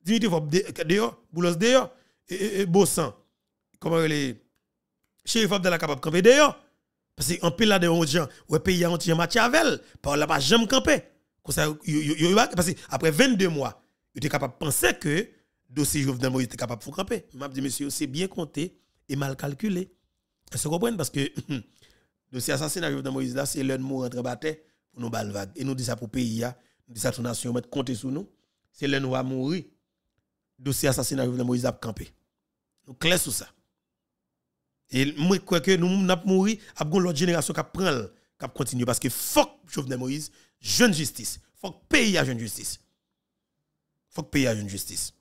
Dimitri Fob dehors Boulos dehors et Bossan comment les chef de la capable camper dehors parce qu'en pile là de gens ou pays ont tiré match avec par la pas jamais camper parce que après 22 mois il était capable de penser que dossier Jovenel Moïse est capable de camper. me dit monsieur, c'est bien compté et mal calculé. Vous comprenez parce que dossier assassinat Jovenel Moïse là, c'est l'un de nous entre bataille pour nous balvague et nous disons ça pour pays hein. nous disons ça pour nation mettre compter sur nous. C'est l'un nous mourir. Dossier assassinat Jovenel Moïse a camper. Nous clés sur ça. Et moi, crois que nous avons mouru, nous l'autre génération qui prend, qui continue. Parce que fuck Jovenel Moïse, jeune justice. Fuck pays à jeune justice. Fuck pays à jeune justice.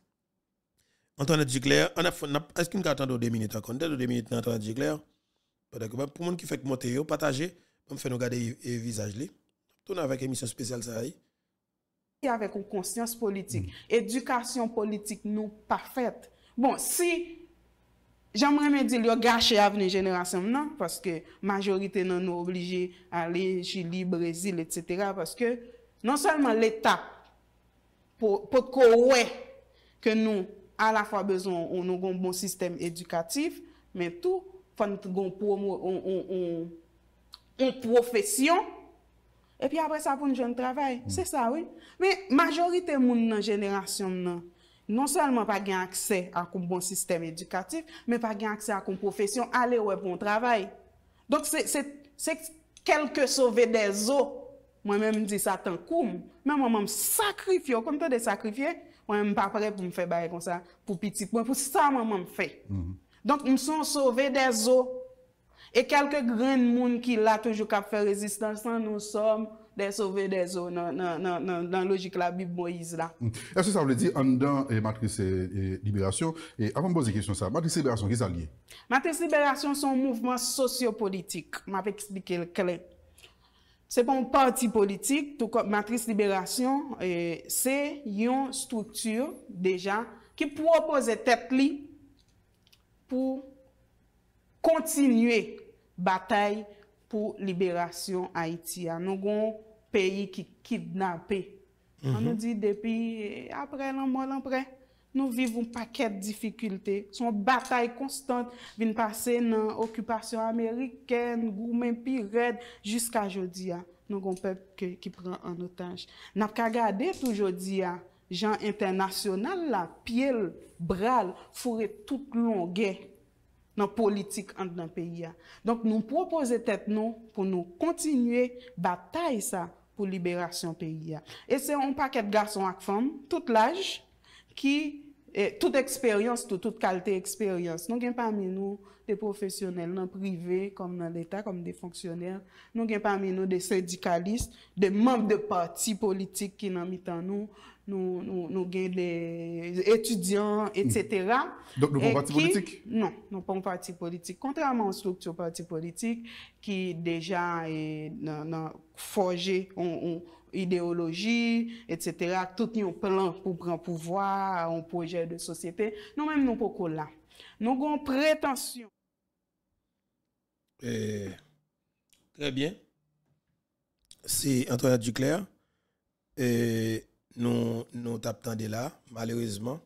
an tan nan di kler, an ap foun nap, eski m ka atan do de minute akonde, de do de minute nan tan nan di kler, pou moun ki fèk mote yo pataje, m fè nou gade yi visaj li, tou nan avèk emisyon spesyal sa yi. Yi avèk ou konsyans politik, edukasyon politik nou pa fèt. Bon, si, j amre men di li yo gache avne jenerasyon nan, paske majorite nan nou oblige ale chili, brezil, etsètera, paske non salman l'Etat pou kowe ke nou A la fwa bezon ou nou goun bon sistem edukatif, men tou, fwa nout goun pou ou, ou, ou, ou, ou profesyon, e pi apre sa pou nou joun travay. Mm. Se sa, oui. Men, majorite moun nan jenerasyon nan, non salman pa gen aksè akou bon sistem edukatif, men pa gen aksè akou profesyon, ale ou e bon travay. Dok se, se, se, kelke so ve de zo, mwen men mdi sa tan koum, men mwen mwen m sakrifyo, kon te de sakrifye, Mwen mpapre pou mfe bay kon sa pou pitik. Mwen pou sa mwen mwen mfe. Mhm. Donk mson sove de zo. E kelke gren moun ki la toujou ka fe rezistan san nou som de sove de zo nan logik la bib Moïse la. Mhm. Ese sa vle di andan Matris Libération. E avan mboze kishon sa. Matris Libération, kis a liye? Matris Libération son mouvment sociopolitik. Mwen ap eksplike le klenk. Se pon parti politik, tout kon matris liberasyon, euh, se yon struktur deja ki pou apose tepli pou kontinye batay pou liberasyon Haiti. Anon ah, goun peyi ki kidnapé. Anon mm-hmm. di depi euh, apre lanmol anprey. Nou viv un paket difikulte. Son batay konstante vin pase nan okupasyon Ameriken, gourmen pi red, jiska jodi ya. Nou kon pep ki pran an otanj. Nap ka gade tou jodi ya, jan internasyonal la, piel, bral, fure tout longe, nan politik an nan peyi ya. Donk nou propose tet nou, pou nou kontinye batay sa, pou liberasyon peyi ya. E se un paket gason ak fom, tout laj, Ki, eh, tout eksperyans, tout kalte eksperyans, nou gen pa minou de profesyonel nan prive, kom nan l'Etat, kom de fonksyonel, nou gen pa minou de sredikalist, de mank de parti politik ki nan mitan nou, nou gen de etudyant, etc. Donk nou pon parti politik? Non, nou pon parti politik. Kontra man struktur parti politik, ki deja eh, nan forje, ou... ideoloji, etc. Tout yon plan pou gran pouvoi, yon proje de sosyete. Non, nou menm nou pou kol la. Nou goun pretensyon. Eh, Trè bien. Si Antoine Duclerc, eh, nou tap tende la, malerizman.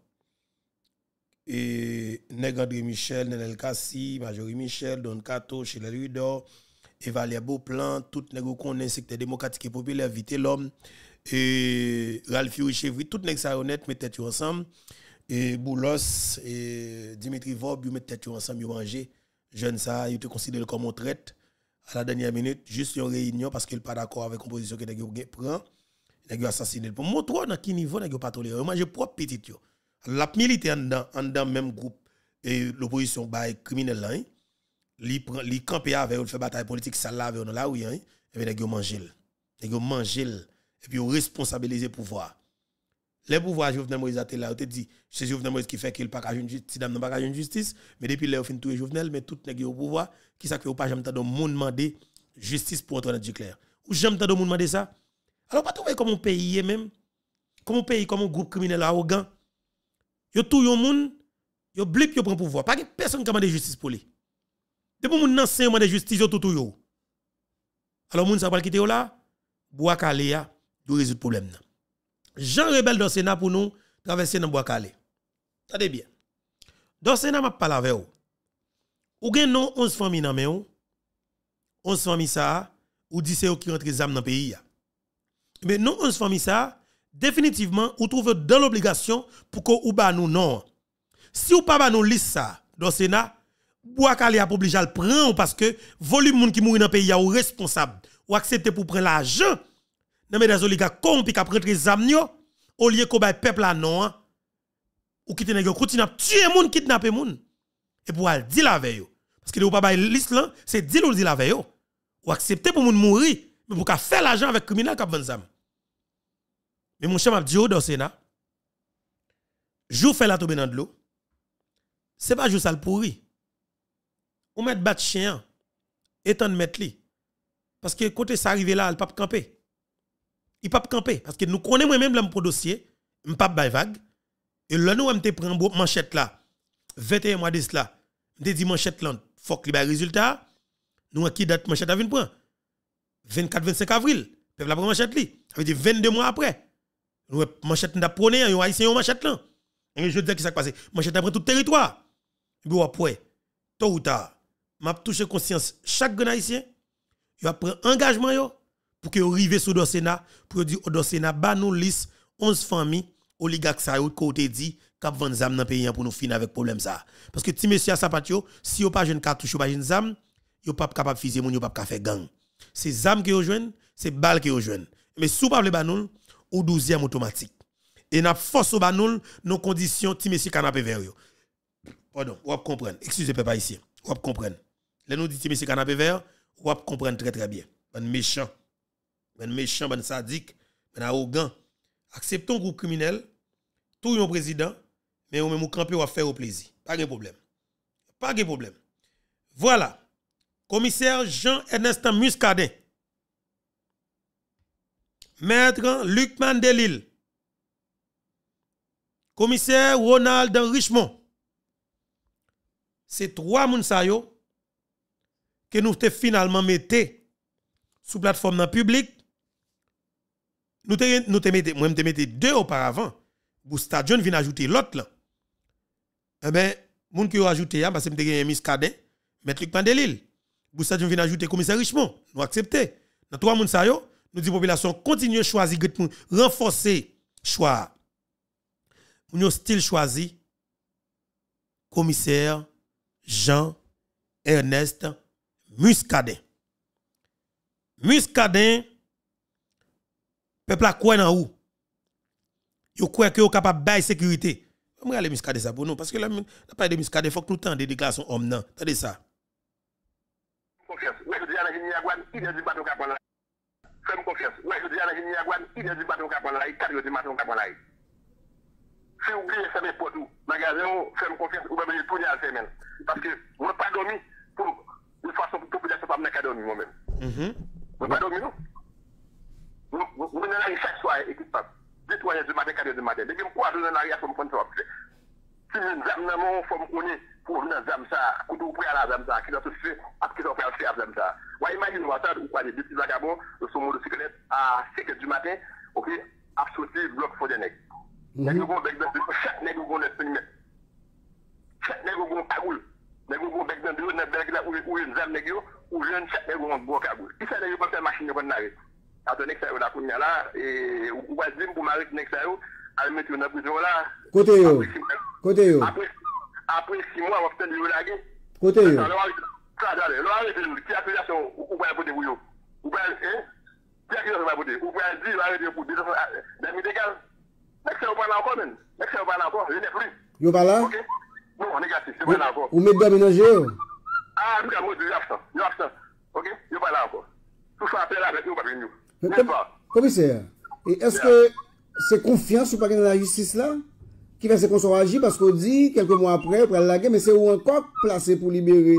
Eh, ne Grandi Michel, ne Nel Kassi, Majori Michel, Don Kato, Chele Rido, Et beau plan, tout le monde connaît secteur démocratique et populaire, Vite l'homme, et Ralph Chevry, tout le monde honnête, mettait tout ensemble. Et Boulos, et Dimitri Vob, vous mettez tout ensemble, yo manger Jeune ça, ils te considèrent comme on traite. À la dernière minute, juste une réunion parce qu'il pas d'accord avec la composition que vous prend. Ils ont assassiné. Pour montrer dans quel niveau ils n'ont pas toléré. Moi, j'ai propre petit. La militaire en dans même groupe et l'opposition criminelle là. Hein? li li camper avec le fait bataille politique ça là avec nous la oui hein et bien ils ont mangé ils ont mangé et puis ils ont pouvoir les pouvoirs Jovenel Moïse était là, on te dit, c'est Jovenel Moïse qui fait qu'il pas une justice, pas une justice, mais depuis là, on tous tout Jovenel, mais tout n'est au pouvoir, qui ça que pas jamais de monde demander justice pour Antoine Duclair clair. Ou jamais de monde demander ça. Alors, pas trouver comme un pays hein, même, comme un pays, comme un groupe criminel arrogant, yo tout yon moun, yo blip yo prend pouvoir. Pas que personne qui demande justice pour lui. C'est pour mon enseignement de justice tout yo. Alors mon ça pas quitter là, bois calé de résoudre problème Jean rebelle dans Sénat pour nous traverser dans bois calé. Attendez bien. Dans Sénat m'a parlé avec vous. Ou gen non 11 familles dans men 11 familles ça ou 10 c'est qui rentre zam dans pays Mais non 11 familles ça définitivement ou trouve dans l'obligation pour que ou ba nous non. Si ou pas ba nous liste ça dans Sénat Boakale a obligé à le prendre parce que volume monde qui mourit dans le pays est responsable. Ou accepter pour prendre l'argent. Dans les oligarques corrompus qui prennent les âmes, au lieu qu'on peuple à non, hein, ou qui te continue à tuer moun, kidnapper moun. Et pour aller dire la vérité Parce que le pas liste là, c'est dire ou dire la vérité Ou accepter pour moun mourir, mais pour faire l'argent avec criminel qui a Mais mon cher m'a dit oh, au Sénat, jour fait la tomber dans de l'eau, c'est pas juste ça le pourri on met bat chien on de mettre li parce que côté ça arrivé là il pas camper il pas camper parce que nous connaissons moi même l'homme pour dossier on pas bay vague et là nous on te prend manchette là 21 mois de cela on te dit manchette là faut que les résultats. nous qui date manchette à venir prendre 24 25 avril peuple la manchette li ça veut dire 22 mois après nous manchette n'a prôné un hein, haïtien manchette là et je dis que ça passé manchette après tout territoire et puis après tôt ou tard m'a touché conscience chaque Haïtien, il a pris engagement yo pour que arrive sous le Sénat pour dire oh, au Sénat ba nous liste 11 familles oligarques ça côté dit cap vendre zam dans pays pour nous finir avec problème ça parce que ti monsieur ça patio si yo pas jeune cartouche pas jeune zam yo pas capable fiser moun yo pas faire gang c'est zam que yo c'est balle que yo mais sous pas le banoul ou 12e automatique et n'a force au banoul nos conditions ti monsieur canapé vers yo pardon ou comprendre excusez peuple haïtien ou comprendre Là, nous disons, M. Canapé Vert, vous comprenez très très bien. Un ben méchant, un ben méchant, ben sadique, un ben arrogant. Acceptons groupe criminel, tout un président, mais au même ou camper, faire au plaisir. Pas de problème. Pas de problème. Voilà. Commissaire Jean-Ernest Muscadet. Maître Luc Mandelil. Commissaire Ronald Richemont C'est trois moun que nous avons finalement mettez sous plateforme dans public nous te nous moi te deux auparavant Bousta stadion vient ajouter l'autre là eh ben moun qui a ajouté hein, parce que me gagné Miskadin, Pandelil Bousta stadion vient ajouter commissaire Richemont nous accepter dans trois moun ça yo nous dit population continue choisir pour renforcer choix Nous yo style choisi commissaire Jean Ernest Miskade. Miskade, pepla kwen nan ou. Yo kwen ki yo kapabay sekurite. Mwen ale miskade sa pou nou. Paskè la mwen, la pade miskade fok toutan dedikla son om nan. Tade sa. Fèm konfyes, mwen jouti anajini ya gwan, idè di baton kapon la. Fèm konfyes, mwen jouti anajini ya gwan, idè di baton kapon la, idè di baton kapon la. Fè ou gè, fèm epot ou. Mwen gazè ou, fèm konfyes, ou bebe li pounye al fè men. Paskè, mwen padomi, pou, Ou fwa son pou pou jase pa mnen kade o mi mwen men. Mwen pa dogme nou. Mwen nanari chak swa e ekipan. Dit wane zi maten kade zi maten. Degi mkwa zi nanari a son kontro apse. Ti mwen zam nanman ou fwa mkone pou mnen zam sa. Koutou pou yala zam sa. Kida se fwe apkida ou fwe alse ap zam sa. Waye man yon wata ou kwade dit zi zakabon. Sou moun de siklet a siklet zi maten. Ok. Apsote blok fwa denek. Chak neg yon gwen esponimet. Chak neg yon gwen pagoul. Nè goun bèk dèm dè yon, nè bèk dè ou yon zèm nè gyou, ou yon chèp dè yon moun bò kè goun. I sè dè yon bèk dè yon masin yon bèk nan rè. Ato nèk sè yon dè koun nè la, ee, ou bèk zèm bèk nan rèk nèk sè yon, alè mèk yon nèk pwè zè yon la. Kote yon? Kote yon? A pwè sim wè wè pwè sè yon dè yon lè gè. Kote yon? Kote yon? Kote yon? Kote yon? Ou mèdèmè nan jè ou? A, mèdèmè nan jè ou? Yo ap san, yo ap san, ok? Yo pa lan anpo Sou chan apè la gèp nou pa bènyou Komiser, eske se konfyan sou pa gen nan la justis non, la? Ki vè se konsoraji paskou di, kelke mò apren, prè lage mè se ou an kok plase pou liberi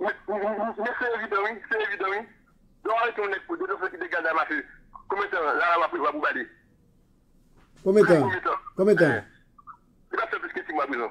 Mè se evitè ou, se evitè ou Yo anè ton nekpou de lò se ki de gèp nan ma fè Kometan, la la wapou wapou bèdi Kometan, kometan Yo pa se pès kèmè mèdèmè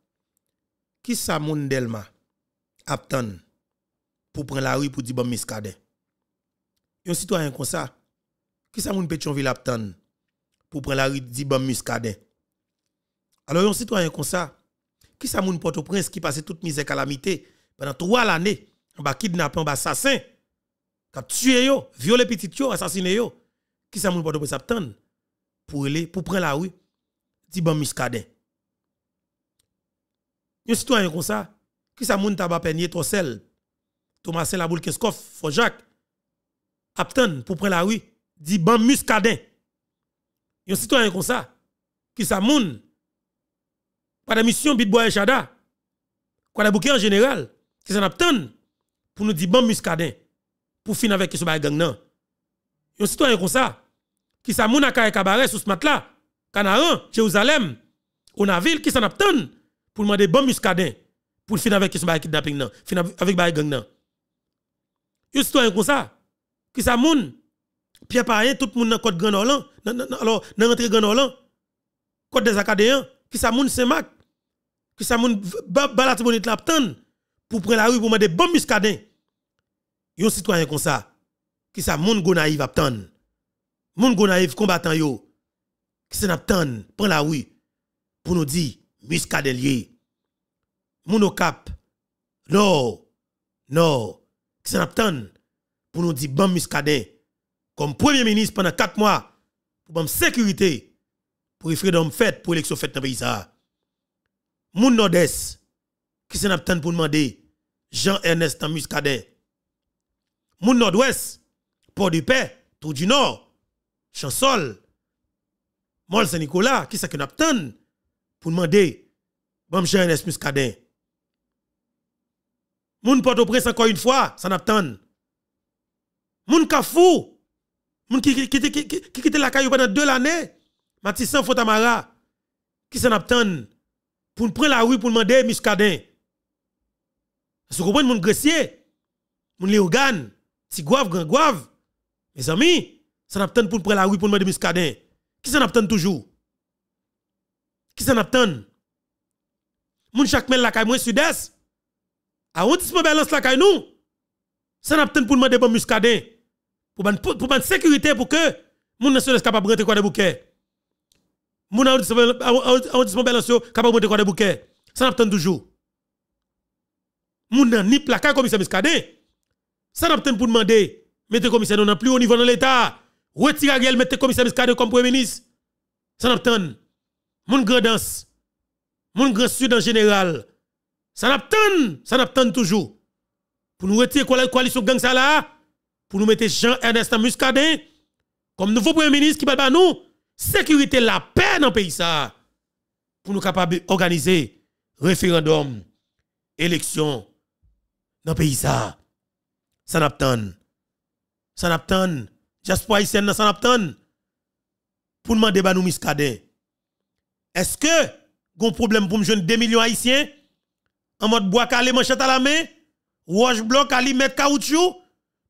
Qui sa moun Delma aptan pour prendre la rue pour dire bon miskade? Un citoyen comme ça, qui sa moun Pétionville aptan pour prendre la rue dire bon miskade? Alors yon citoyen comme ça, qui sa moun Port-au-Prince qui passait toute misère calamité pendant trois l'année, en bas kidnappé, en bas assassin, qui a tué yo, violé petit yo, assassiné yo. Qui sa moun Port-au-Prince aptan pour aller pour prendre la rue dire bon miskade? Yon citoyen comme ça, qui sa moun taba to sel, Thomas boule Keskov, Fojak, Apton, pour prendre la rue, dit ban muscadin. Yon citoyen comme ça, qui sa moun, par la mission Bitboa et Chada, quoi la bouquet en général, qui s'en Apton, pour nous dire ban muscadin, pour finir avec ce gang nan. Yon citoyen comme ça, qui sa moun à kaye cabaret sous ce matelas, Canaran, Jérusalem, on a ville qui s'en pour demander bon muscadin pour finir avec ce kidnapping non finir avec bail gang non citoyen comme ça qui sa moun Pierre Payen tout le monde dans côte Grand alors dans rentrer Grand orland des acadéens qui sa moun c'est mac qui ça moun balat bonnet l'aptan pour prendre la rue pour demander bon muscadin un citoyen comme ça qui sa moun go naïve aptan moun go naïve combattant yo qui se n'aptan prend la rue pour nous dire Muscadelier, Mounocap, non, non, qui s'en pour nous dire bon Muscadet comme premier ministre pendant 4 mois, pour bonne sécurité, pour freedom fête, pour l'élection fête dans le pays. Moun Nord-Est, qui s'en pour demander Jean-Ernest Muscadet. Moun Nord-Ouest, Port du Paix, Tour du Nord, Chansol, Mol Saint-Nicolas, qui s'en attend pour demander, bon, cher Ernest Muscadin. Moun porte au presse encore une fois, ça n'attend. Moun fou... mon qui quitte la caillou pendant deux années, Matissan Fotamara, qui s'en attend pour prendre la rue pour demander Muscadin. Vous comprenez, mon Gressier, mon Léogan, Tigouave, Grand Gouave, mes amis, ça n'attend pour prendre la rue pour demander Muscadin. Qui s'en attend toujours? Qui s'en attend? Moun chaque la kaye moins sud-est. Arrondissement balance la kaye nous. S'en attend pour demander bon muscadin. Pour ban pour sécurité pour que moun nan sud-est capable rentrer quoi de bouquet. Moun arrondissement balance capable rentrer quoi de bouquet. S'en attend toujours. Moun nan ni kaye commissaire muscadin. S'en attend pour demander mettez commissaire non plus au niveau de l'état. Retirez Ariel, mettez commissaire muscadé comme premier ministre. S'en attend. Moun gredans, mon grand sud en général, ça temps, ça temps toujours. Pour nous retirer la coalition gang ça là, pour nous mettre Jean-Ernest Muscadet, comme nouveau premier ministre qui parle nous, sécurité la paix dans le pays ça. Pour nous capables organiser référendum, élection dans le pays ça. Ça pas Ça temps, Jasper Haïtien ça n'attend. Pour nous demander nous Muscadin. Est-ce que un problème pour me jouer 2 millions haïtiens en mode bois calé manchette à la main, roche bloc ali mettre caoutchouc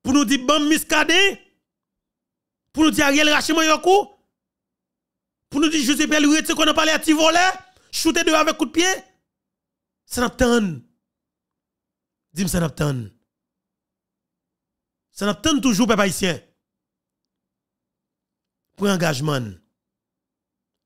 pour nous dire bon miscadé pour nous dire Ariel Rachimon yoko? pour nous dire Joseph Louis qu'on a parlé à Tivolé shooter dehors avec coup de pied ça n'attend dis-moi ça n'attend ça n'attend toujours papa haïtien pour engagement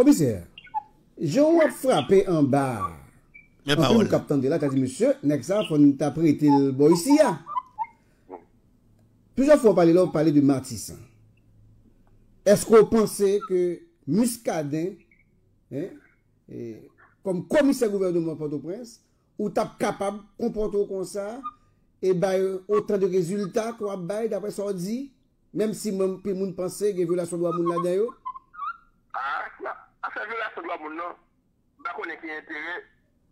Komiser, je ou a frape en bar. Mwen kap tande la, te a di, Monser, nek sa, foun ta prete l'boysiya. Pouzè foun pale lò, pale de matisan. Eskou pwonsè ke muskaden, kom komiser gouvernement Port-au-Prince, ou tap kapab komporte ou konsa, e baye otan de rezultat, kwa baye dapre sondi, mèm si moun pwonsè ge vye la sondwa moun la dayo. A, ah, Ou sa vyo la sou dwa moun nan, bako nen ki entere,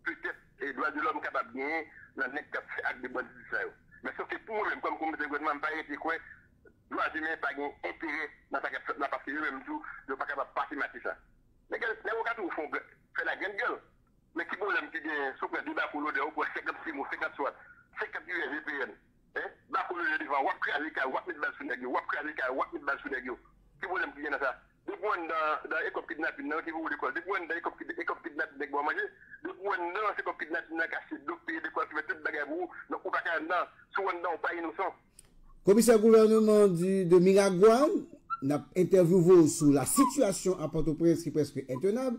pwite e dwa zi lom kapap gen nan nen kap ak de bandi di sa yo. Men sou ki pou mwen men kom komite gwenman mpare ti kwen, dwa zi men pa gen entere nan sa kep sa, nan pasi yo men mtou, yo pa kapap pasi mati sa. Men gen, nen wakati ou fon blè, fè la gen gel, men kibo lèm ki gen, sou kwen di bako lode, ou kwen sekap si mou, sekap swat, sekap yu e jepen. Bako lode di fan, wap kwe a zi ka, wap mit bal sou neg yo, wap kwe a zi ka, wap mit bal sou neg yo, kibo lèm ki gen nan sa. Dikwen nan ekop kidnap in nan ki vou ou dekol. Dikwen nan ekop kidnap dekwa manje. Dikwen nan ekop kidnap in nan kase dupi. Dikwen ki vè tout bagay vou ou. Nè ou kakè an nan. Sou wèn nan ou pa yè nou son. Komiser gouvernement de Miragouan nap interviewou sou la situasyon apatoprense ki preske entenab.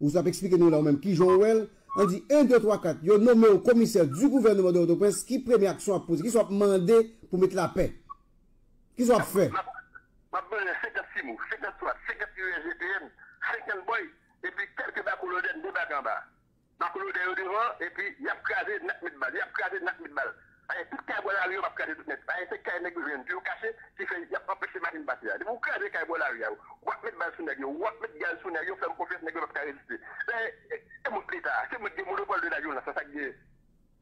Ou sap eksplike nou la ou menm ki joun ou el. An di 1, 2, 3, 4. Yo nomè ou komiser du gouvernement de apatoprense ki preme aksyon apose. Ki so ap mande pou mette la pe. Ki so ap fè. Apo. Mwen mwen seket si mou, seket swat, seket URGPM, seken boy, epi kelke ba koulou den debak an ba. Mwen koulou den yon diron, epi yap kraze nat mit bal, yap kraze nat mit bal. Aye, tout kaj wala riyo map kraze tout net. Aye, seke kaj neg viwen, di ou kache, ki fe yap apreche matin bati ya. De mwen kraze kaj wala riyo, wak mit bal sou neg yon, wak mit gal sou neg yon, fèm koufye se neg yon ap kare dispe. E mwen ple ta, se mwen de moun lopol de la yon, sa sak diye,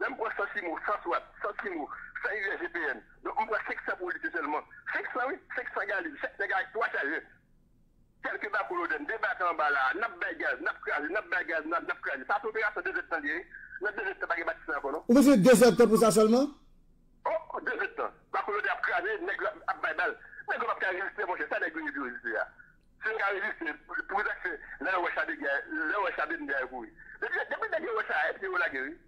jen mwen kwa sa si mou, sa swat, sa si mou. Sa ire GPN, nou ou mwen 600 pou liti selman. 600 wè, 600 galit, 600 negarit, 3 sa jè. Kèlke bakou lò den, 2 bakan mba la, nab bay galit, nab kralit, nab bay galit, nab kralit. Sa souperan sa 2 jèt tan diri, nab 2 jèt te bagi batis nan konon. Ou mwen se 2 jèt tan pou sa selman? O, 2 jèt tan. Bakou lò den ap kralit, negarit ap bay bal. Negarit ap kralit, negarit ap kralit, negarit ap kralit, negarit ap kralit, negarit ap kralit, negarit ap kralit.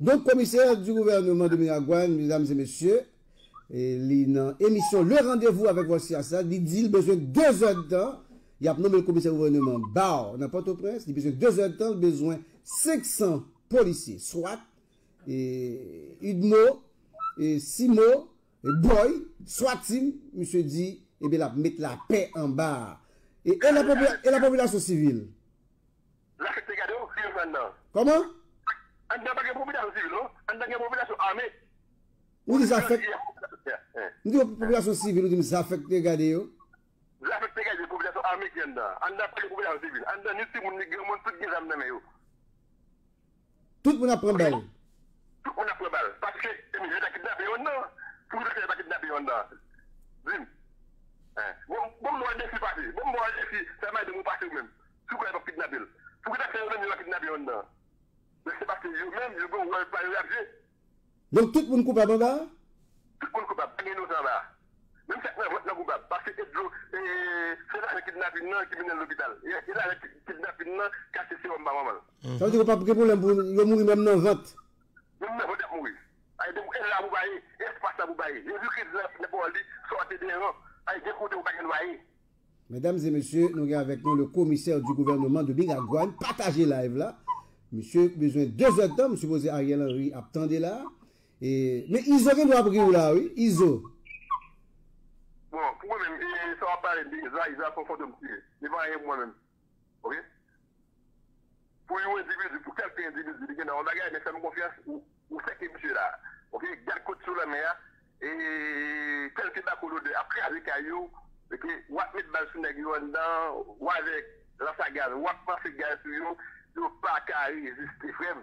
Don komiser du gouvernement de Minagwane, misdames et messieurs, le rendez-vous avec vos siassades, il y a besoin de deux heures de temps, il y a pas de nombre de komiser, il y a besoin de deux heures de temps, il y a besoin de cinq cents policiers, soit Idmo, Simo, Boy, soit Tim, eh et la population civile. Zafekte gade yo, siyon fwanda. Koman? Andan pa gen poubidasyon sivil yo. Andan gen poubidasyon amek. Ou di zafekte? Nou di yo poubidasyon sivil yo, di mi zafekte gade yo? Zafekte gade, poubidasyon amek gen da. Andan poubidasyon sivil. Andan ni si moun nige, moun tout gen zamdeme yo. Tout moun aprembal? Tout moun aprembal. Paske, eh, mi gen ta kidnabe yon no. Tout moun aprembal kidnabe yon da. Zim. Bon moun wade fi parti. Bon moun wade fi, sa may de moun parti ou men. Tout moun apre Fouk wita fè yon men yon wakidnavi yon nan. Mwen sepate yon men yon wou woye bayi wapje. Yon kik moun koupa ban ba? Kik moun koupa, pange yon wosan ba. Mwen mwen sepate mwen wot nan wou bab. Pase edro, eee, fè la wakidnavi nan kimine lopital. E la wakidnavi nan kase si yon ban waman. Fè wote wapapou kepou lèm pou yon moui mèm nan vat? Mwen mèm wote moui. Aye, demou el la wou bayi, espasa wou bayi. E yon wou kidnavi nan poun di, so ate de yon Mèdames et mèsyè, nou gen avèk nou le komisèr du gouvernement de Binagouane, patajè live la. Mèsyè, mèzyon 2 otan, mèsyè vòzè a gen nan ri aptande la. Mè Izo gen nou apou gen ou la, Izo. Bon, pou mè mèm, sou apare di, Izo apou fòt de mèsyè. Nè van a gen mèm. Ok? Pou yon, di mèm, pou kelken di, di gen nan, an da gen, mèsyè mèm konfiyans, ou seke mèsyè la. Ok? Gèl kòt sou la mèy, e kelken bako lò de, apre a de kayou, Eki, wap mit bal sou negyo an dan, waze, lansa gaz, wap masi gaz sou yo, yo pa akari, esiste, frem.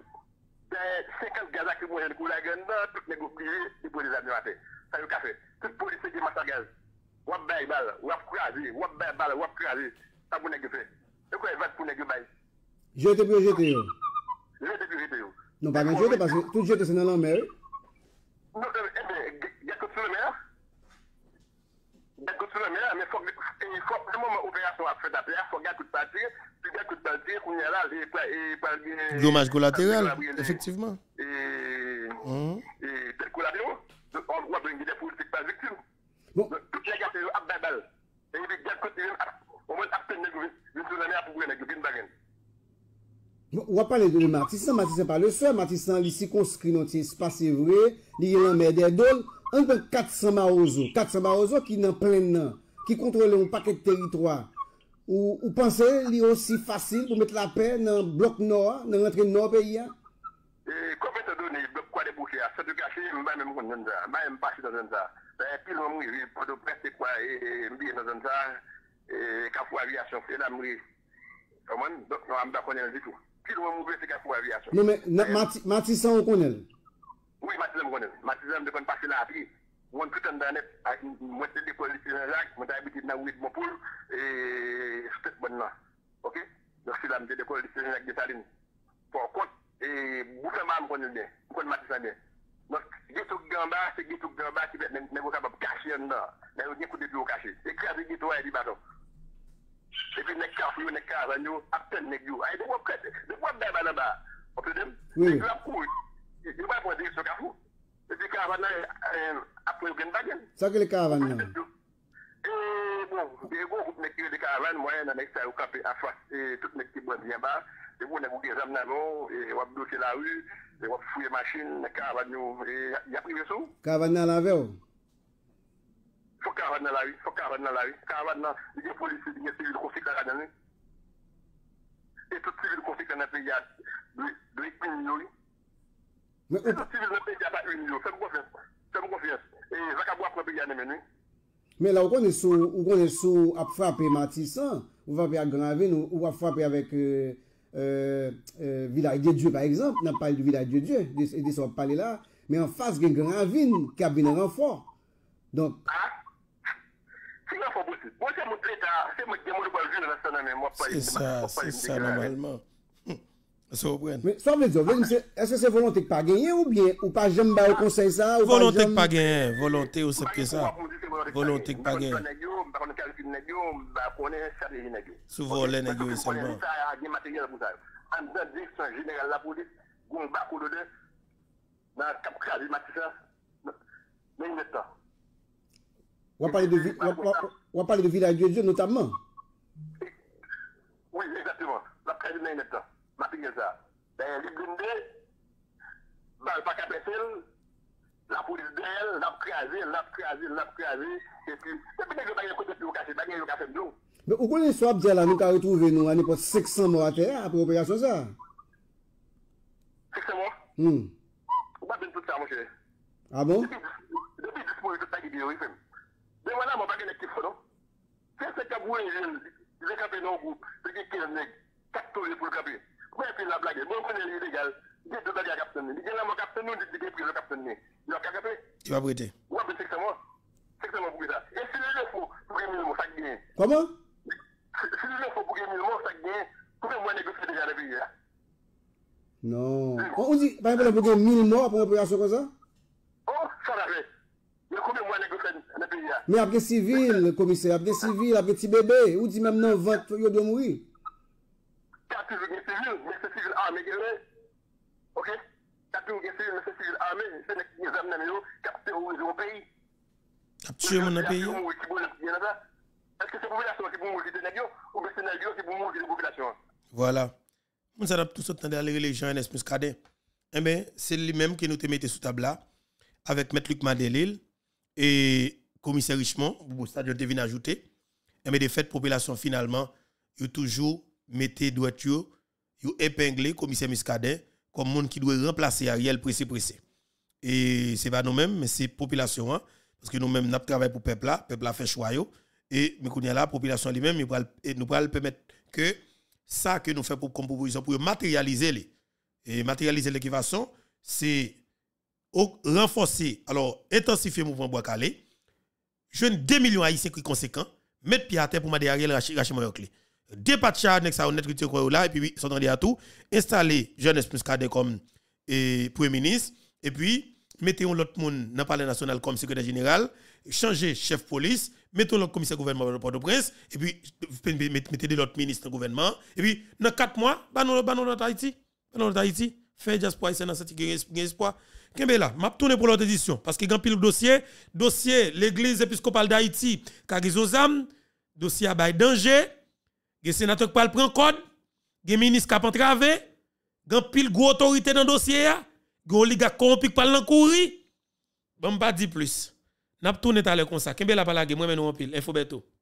Te, sekans gaz akri pou jen kou la gen dan, tout negyo kliye, ti pou lisa mnirate. Sa yo ka fe. Tout pou lise di lansa gaz, wap bay bal, wap kou azi, wap bay bal, wap kou azi, tabou negyo fe. Eko e vat pou negyo bay. Jete pou jete yo. Jete pou jete yo. Non pa gen jete, pasi, tout jete se nan lan mer. Non, ebe, ge kou tse nan mer, Gjomaj kolateral, efektiveman. Wap pale do, Matisan, Matisan pa le so, Matisan li si konskrimantis, pa se vwe, li yon mèdè dol. Anwen kat sa ma ozo ki nan plen nan, ki kontrole ou paket teritroa, ou panse li osi fasil pou mette la pe nan blok nor, nan rentre nor beya? E, konpè te do ni blok kwa de bouche a, sa du gache, mba mwen moun nan janza, mba mwen pati nan janza. E, pil mwen mwen, pou do preste kwa, e mbi nan janza, e, ka fwa viyasyon, fwe la mwen. Koman, dok nan mwen mwen kwenel di tou. Pil mwen mwen fwe se ka fwa viyasyon. Mwen mwen, mati sa mwen kwenel? Ouwi Matizan m konen, Matizan m dekon pasila api, woun koutan danet mwen se dekol disiljen lak, mwen ta e bitit nan wou mit mwen pou, ee, sotet bon nan. Ok? Nòk si lam dekol disiljen lak di talin. Fò, kont, ee, bou fèman m konen lnen, m kon Matizan lnen. Nòk, gè tou gè anba, se gè tou gè anba, ki vet mè m wou kabab kache an nan, mè wou gen koute di wò kache. E kre anse gè tou wè di baton. Se fè nè kraf yon, nè kraf an yon, ap ten nèk yon. Ae, dè wò kre E di wap wèp wèp wèp sòk avou. E di karvan nan apwè wèp gen bagen. Sòk wèp li karvan nan? E bon, bi wèp wèp wèp mèk wèp di karvan mwen nan a yèk sa wèp kapè afwase. E tout mèk ki wèp wèp mwen bèbè. E wèp wèp wèp gen ram nan vò. E wèp blòkè la wèp. E wèp fwèp yèmashin. Karvan yò. E yèp kivè sou. Karvan nan la vè wèp? Fò karvan nan la wèp. Fò karvan nan la wèp. Karvan nan. E Mè euh, euh, euh, ah? la w konè sou ap fwape Matisan, w ap fwape agranvin, w ap fwape avèk Vilay Dje Dje par ekzamp, nan pale di Vilay Dje Dje, di sou pale la, mè an fwape agranvin, kabine renfwa. Donk. Sè sa, sè sa normalman. Mais ça veut dire, est-ce que c'est volonté que pas gagner ou bien ou pas j'aime pas au conseil ça ou Volonté que pas gagner volonté ou c'est que ça. Volonté que pas gagner Souvent les négociations seulement. on va parler de dans cap On va parler de village de Dieu notamment. Oui, exactement. La crade dans Ma pingel sa. Da yon li brinde, ba yon pak apre sel, la pou li bel, la pou kreaze, la pou kreaze, la pou kreaze, epi, sepi dek yo bagen kote pi wakase, bagen yon kase mdou. Be, ou kon yon swap gel an yon ka retouve nou, an yon po 600 mwa te, apropre yon sou sa? 600 mwa? Ou ba bin tout sa mwen che? A bon? Depi dispo yon tout tagi diyo, de wana mwen bagen ek kifo nou. Fes se kap woyen, rekapen nou kou, peki ken yon nek, kak tou yon pou rekapen. Mwen fè la blage, mwen konen iligal. Dè dè blage a kaptenne. Dè dè la mwen kaptenne, mwen dè dè dè dè dè kaptenne. Yo a kapte? Yo a brete. Yo a brete, seksè mwen. Seksè mwen brete. E si lè lè fò, fò gè mè mè mò, fè gè. Kwa mè? Si lè lè fò, fò gè mè mè mò, fè gè. Kou mè mwen negosè dè gè anè bè yè. Non. Ou di, pa mè mè mè mè mè mè mè mè mè mè mè mè mè mè mè mè mè mè T'as toujours des civil, mais c'est civil armé qui Ok T'as toujours des civil, mais c'est civil armé. C'est les hommes dans le terrorisé au pays. Capturer mon pays Est-ce que c'est la population qui est les des ou bien c'est les qui pour mourir des populations Voilà. Nous avons tous entendu aller les gens en plus cadet. Eh bien, c'est lui-même qui nous te mettait sous table là, avec M. Luc Madelil et commissaire Richemont, pour ça, je devine ajouter. Eh bien, des faits, population finalement, il toujours mettez doigt yo, yo épinglé commissaire Muscadet comme monde qui doit remplacer Ariel pressé pressé. Et c'est pas nous-mêmes mais c'est population hein, parce que nous-mêmes n'a travaillé pour peuple là, peuple a fait choix et mais avons la population lui-même nous va permettre que ça que nous faisons pour comme proposition pour matérialiser les et matérialiser c'est renforcer alors intensifier le mouvement bois calé jeune 2 millions haïtiens qui conséquent mettre pied à terre pour mettre Ariel racheter mon clé dépatcher avec ça, honnête, là, et puis ils sont à tout, installer Jeunesse plus comme Premier ministre, et puis mettez l'autre monde dans le palais national comme secrétaire général, changer chef police, mettez l'autre commissaire gouvernement de Port-au-Prince, et puis mettez l'autre ministre le gouvernement, et puis dans quatre mois, on va aller dans Haïti, fait non, dans Haïti, fait diaspora, c'est dans cette espoir. Kembe là, m'a tourner pour l'autre édition, parce que y a un pile dossier, dossier, l'église épiscopale d'Haïti, carizozam dossier à bail danger, les sénateurs qui le code, Les ministres qui a travaillé, pile gros autorité dans le dossier, Les oligarques. corrompus qui pas ne pas dire plus. N'a pas dire à l'heure comme ça. pas la plus. moi, mais nous en pile. Info